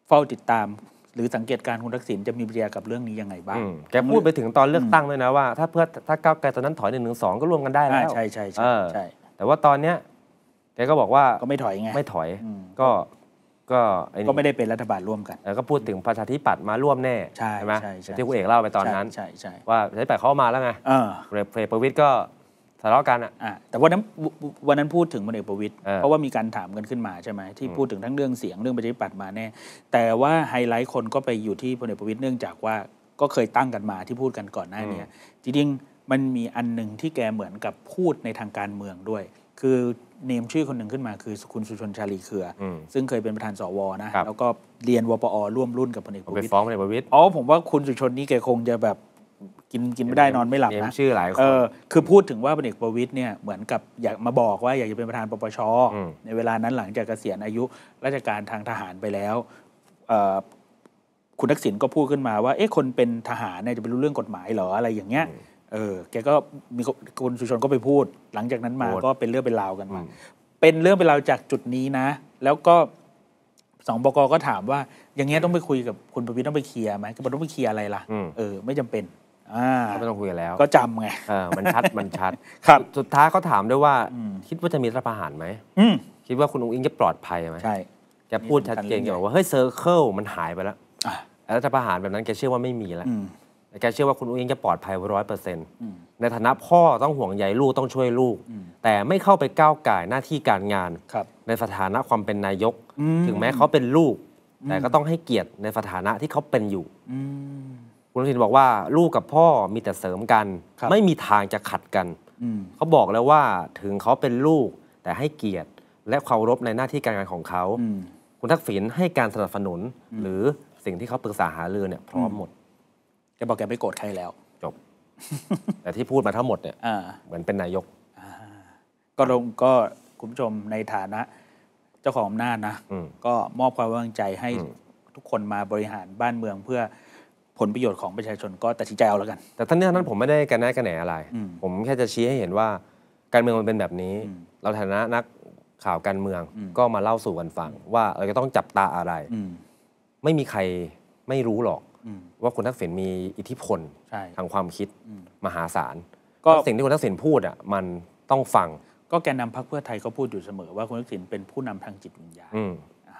เฝ้าติดตาม หรือสังเกตการคุณทักษิณจะมีปฏิยากับเรื่องนี้ยังไงบ้าง แกพูดไปถึงตอนเลือกตั้งด้วยนะว่าถ้าเพื่อถ้าก้าวไกลตอนนั้นถอยหนึ่งหนึ่งสองก็ร่วมกันได้แล้วใช่ใช่ใช่ แต่ว่าตอนเนี้ยแกก็บอกว่าก็ไม่ถอยไงไม่ถอยก็ก็ก็ไม่ได้เป็นรัฐบาลร่วมกันแล้วก็พูดถึงประชาธิปัตย์มาร่วมแน่ใช่ไหมที่คุณเอกเล่าไปตอนนั้นใช่ใช่ว่าใชาธปัยเข้ามาแล้วไงเออเรเประวิทย์ก็ทะเลาะกันอ่ะแต่วันนั้นวันนั้นพูดถึงพลเอกประวิตยเเพราะว่ามีการถามกันขึ้นมาใช่ไหมที่พูดถึงทั้งเรื่องเสียงเรื่องประชาธิปัตย์มาแน่แต่ว่าไฮไลท์คนก็ไปอยู่ที่พลเอกประวิตยเนื่องจากว่าก็เคยตั้งกันมาที่พูดกันก่อนหน้านี้จริงๆมันมีอันหนึ่งที่แกเหมือนกับพูดในทางการเมืองด้วยคือเนมชื่อคนหนึ่งขึ้นมาคือคุณสุชนชาลีเครือ ซึ่งเคยเป็นประธานสวนะแล้วก็เรียนวปอร่วมรุ่นกับพลเอกประวิตปฟ้องพลเอกประวิต์อ๋อผมว่า คุณสุชนนี่แกคงจะแบบกินกินไม่ได้นอนไม่หลับนะชื่อหลายคนคือพูดถึงว่าพลเอกประวิตยเนี่ยเหมือนกับอยากมาบอกว่าอยากจะเป็นประธานปปชในเวลานั้นหลังจากเกษียณอายุราชการทางทหารไปแล้วคุณทักษิณก็พูดขึ้นมาว่า เอ๊ะคนเป็นทหารเนี่ยจะไปรู้เรื่องกฎหมายเหรออะไรอย่างเงี้ยเออ แกก็มีคุณสุชนก็ไปพูด หลังจากนั้นมาก็เป็นเรื่องเป็นราวกันมา เป็นเรื่องเป็นราวจากจุดนี้นะ แล้วก็สองบกก็ถามว่า อย่างเงี้ยต้องไปคุยกับคุณประวิตรต้องไปเคลียร์ไหมก็บอกต้องไปเคลียร์อะไรล่ะ เออไม่จำเป็น อ่าไม่ต้องคุยแล้ว ก็จำไงเออมันชัดมันชัด ครับ สุดท้ายเขาถามด้วยว่า คิดว่าจะมีรัฐประหารไหมคิดว่าคุณอุ้งอิงจะปลอดภัยไหมใช่แกพูดชัดเจนแกบอกว่าเฮ้ยเซอร์เคิลมันหายไปแล้วรัฐประหารแบบนั้นแกเชื่อว่าไม่มีแล้วแกเชื่อว่าคุณอุ้งอิงจะปลอดภัยร้อยเปอร์เซ็นต์ในฐานะพ่อต้องห่วงใยลูกต้องช่วยลูก แต่ไม่เข้าไปก้าวไก่หน้าที่การงานในสถานะความเป็นนายก ถึงแม้เขาเป็นลูกแต่ก็ต้องให้เกียรติในสถานะที่เขาเป็นอยู่คุณทินบอกว่าลูกกับพ่อมีแต่เสริมกัน ไม่มีทางจะขัดกันเขาบอกแล้วว่าถึงเขาเป็นลูก แต่ให้เกียรติและเคารพในหน้าที่การงานของเขาคุณทักษิณให้การสนับสนุนหรือสิ่งที่เขาปรึกษาหารือเนี่ยพร้อมหมดแกบอกแกไม่โกรธใครแล้ว จบ แต่ที่พูดมาทั้งหมดเนี่ยเหมือนเป็นนายกก็ลงก็คุณผู้ชมในฐานะ เจ้าของอำนาจนะ ก็มอบความไว้วางใจให้ทุกคนมาบริหารบ้านเมืองเพื่อผลประโยชน์ของประชาชนก็ตัดสินใจเอาแล้วกัน แต่ท่านนี้ท่านผมไม่ได้กันแน่กันแหนอะไร ผมแค่จะชี้ให้เห็นว่า การเมืองมันเป็นแบบนี้เราฐานะนักข่าวการเมืองก็มาเล่าสู่กันฟัง ว่าเราจะต้องจับตาอะไรไม่มีใครไม่รู้หรอกว่าคุณทักษิณมีอิทธิพลทางความคิดมหาศาล ก็สิ่งที่คุณทักษิณพูดอ่ะมันต้องฟังก็แกนนาพรรคเพื่อไทยก็พูดอยู่เสมอว่าคุณทักษิณเป็นผู้นำทางจิตวิญญาณ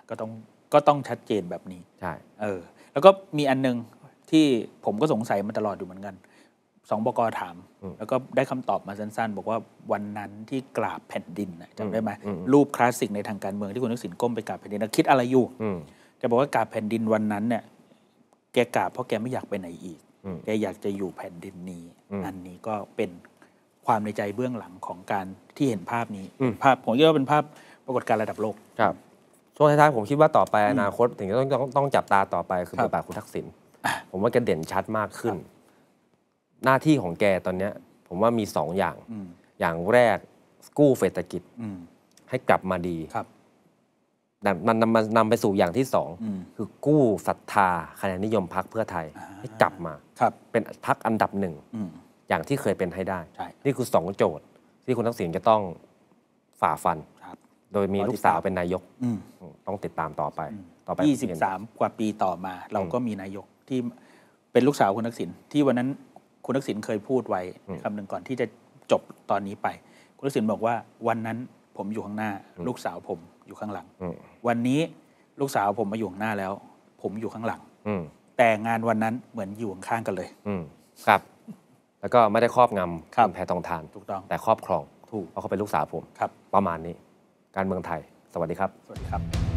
ก็ต้องก็ต้องชัดเจนแบบนี้ใช่เออแล้วก็มีอันนึงที่ผมก็สงสัยมาตลอดอยู่เหมือนกันสองบกถาม แล้วก็ได้คำตอบมาสั้นๆ บอกว่าวันนั้นที่กราบแผ่นดินจำได้ไหมรูปคลาสสิกในทางการเมืองที่คุณทักษิณก้มไปกราบแผ่นดินคิดอะไรอยู่จะบอกว่ากราบแผ่นดินวันนั้นเนี่ยแกกราบเพราะแกไม่อยากไปไหนอีก แกอยากจะอยู่แผ่นดินนี้ อันนี้ก็เป็นความในใจเบื้องหลังของการที่เห็นภาพนี้ภาพ ผมคิดว่าเป็นภาพปรากฏการณ์ระดับโลก ครับ ช่วงท้ายๆผมคิดว่าต่อไปอนาคตถึงจะต้องต้องต้องจับตาต่อไปคือบทบาทคุณทักษิณ ผมว่าแกเด่นชัดมากขึ้น หน้าที่ของแกตอนเนี้ย ผมว่ามีสองอย่าง อย่างแรกกู้เศรษฐกิจให้กลับมาดีมันนำนำไปสู่อย่างที่สองคือกู้ศรัทธาคะแนนนิยมพักเพื่อไทยให้กลับมาเป็นพักอันดับหนึ่งอย่างที่เคยเป็นให้ได้ นี่คือสองโจทย์ที่คุณทักษิณจะต้องฝ่าฟันโดยมีลูกสาวเป็นนายกต้องติดตามต่อไป ต่อไป23กว่าปีต่อมา เราก็มีนายกที่เป็นลูกสาวคุณทักษิณที่วันนั้นคุณทักษิณเคยพูดไว้คำหนึ่งก่อนที่จะจบตอนนี้ไป คุณทักษิณบอกว่าวันนั้นผมอยู่ข้างหน้าลูกสาวผมอยู่ข้างหลังวันนี้ลูกสาวผมมาอยู่หน้าแล้ว ผมอยู่ข้างหลัง แต่งานวันนั้นเหมือนอยู่ข้างกันเลยครับ แล้วก็ไม่ได้ครอบงำคุณแพทองทาน ถูกต้อง แต่ครอบครอง ถูกเพราะเขาเป็นลูกสาวผม ครับ ประมาณนี้ การเมืองไทย สวัสดีครับ สวัสดีครับ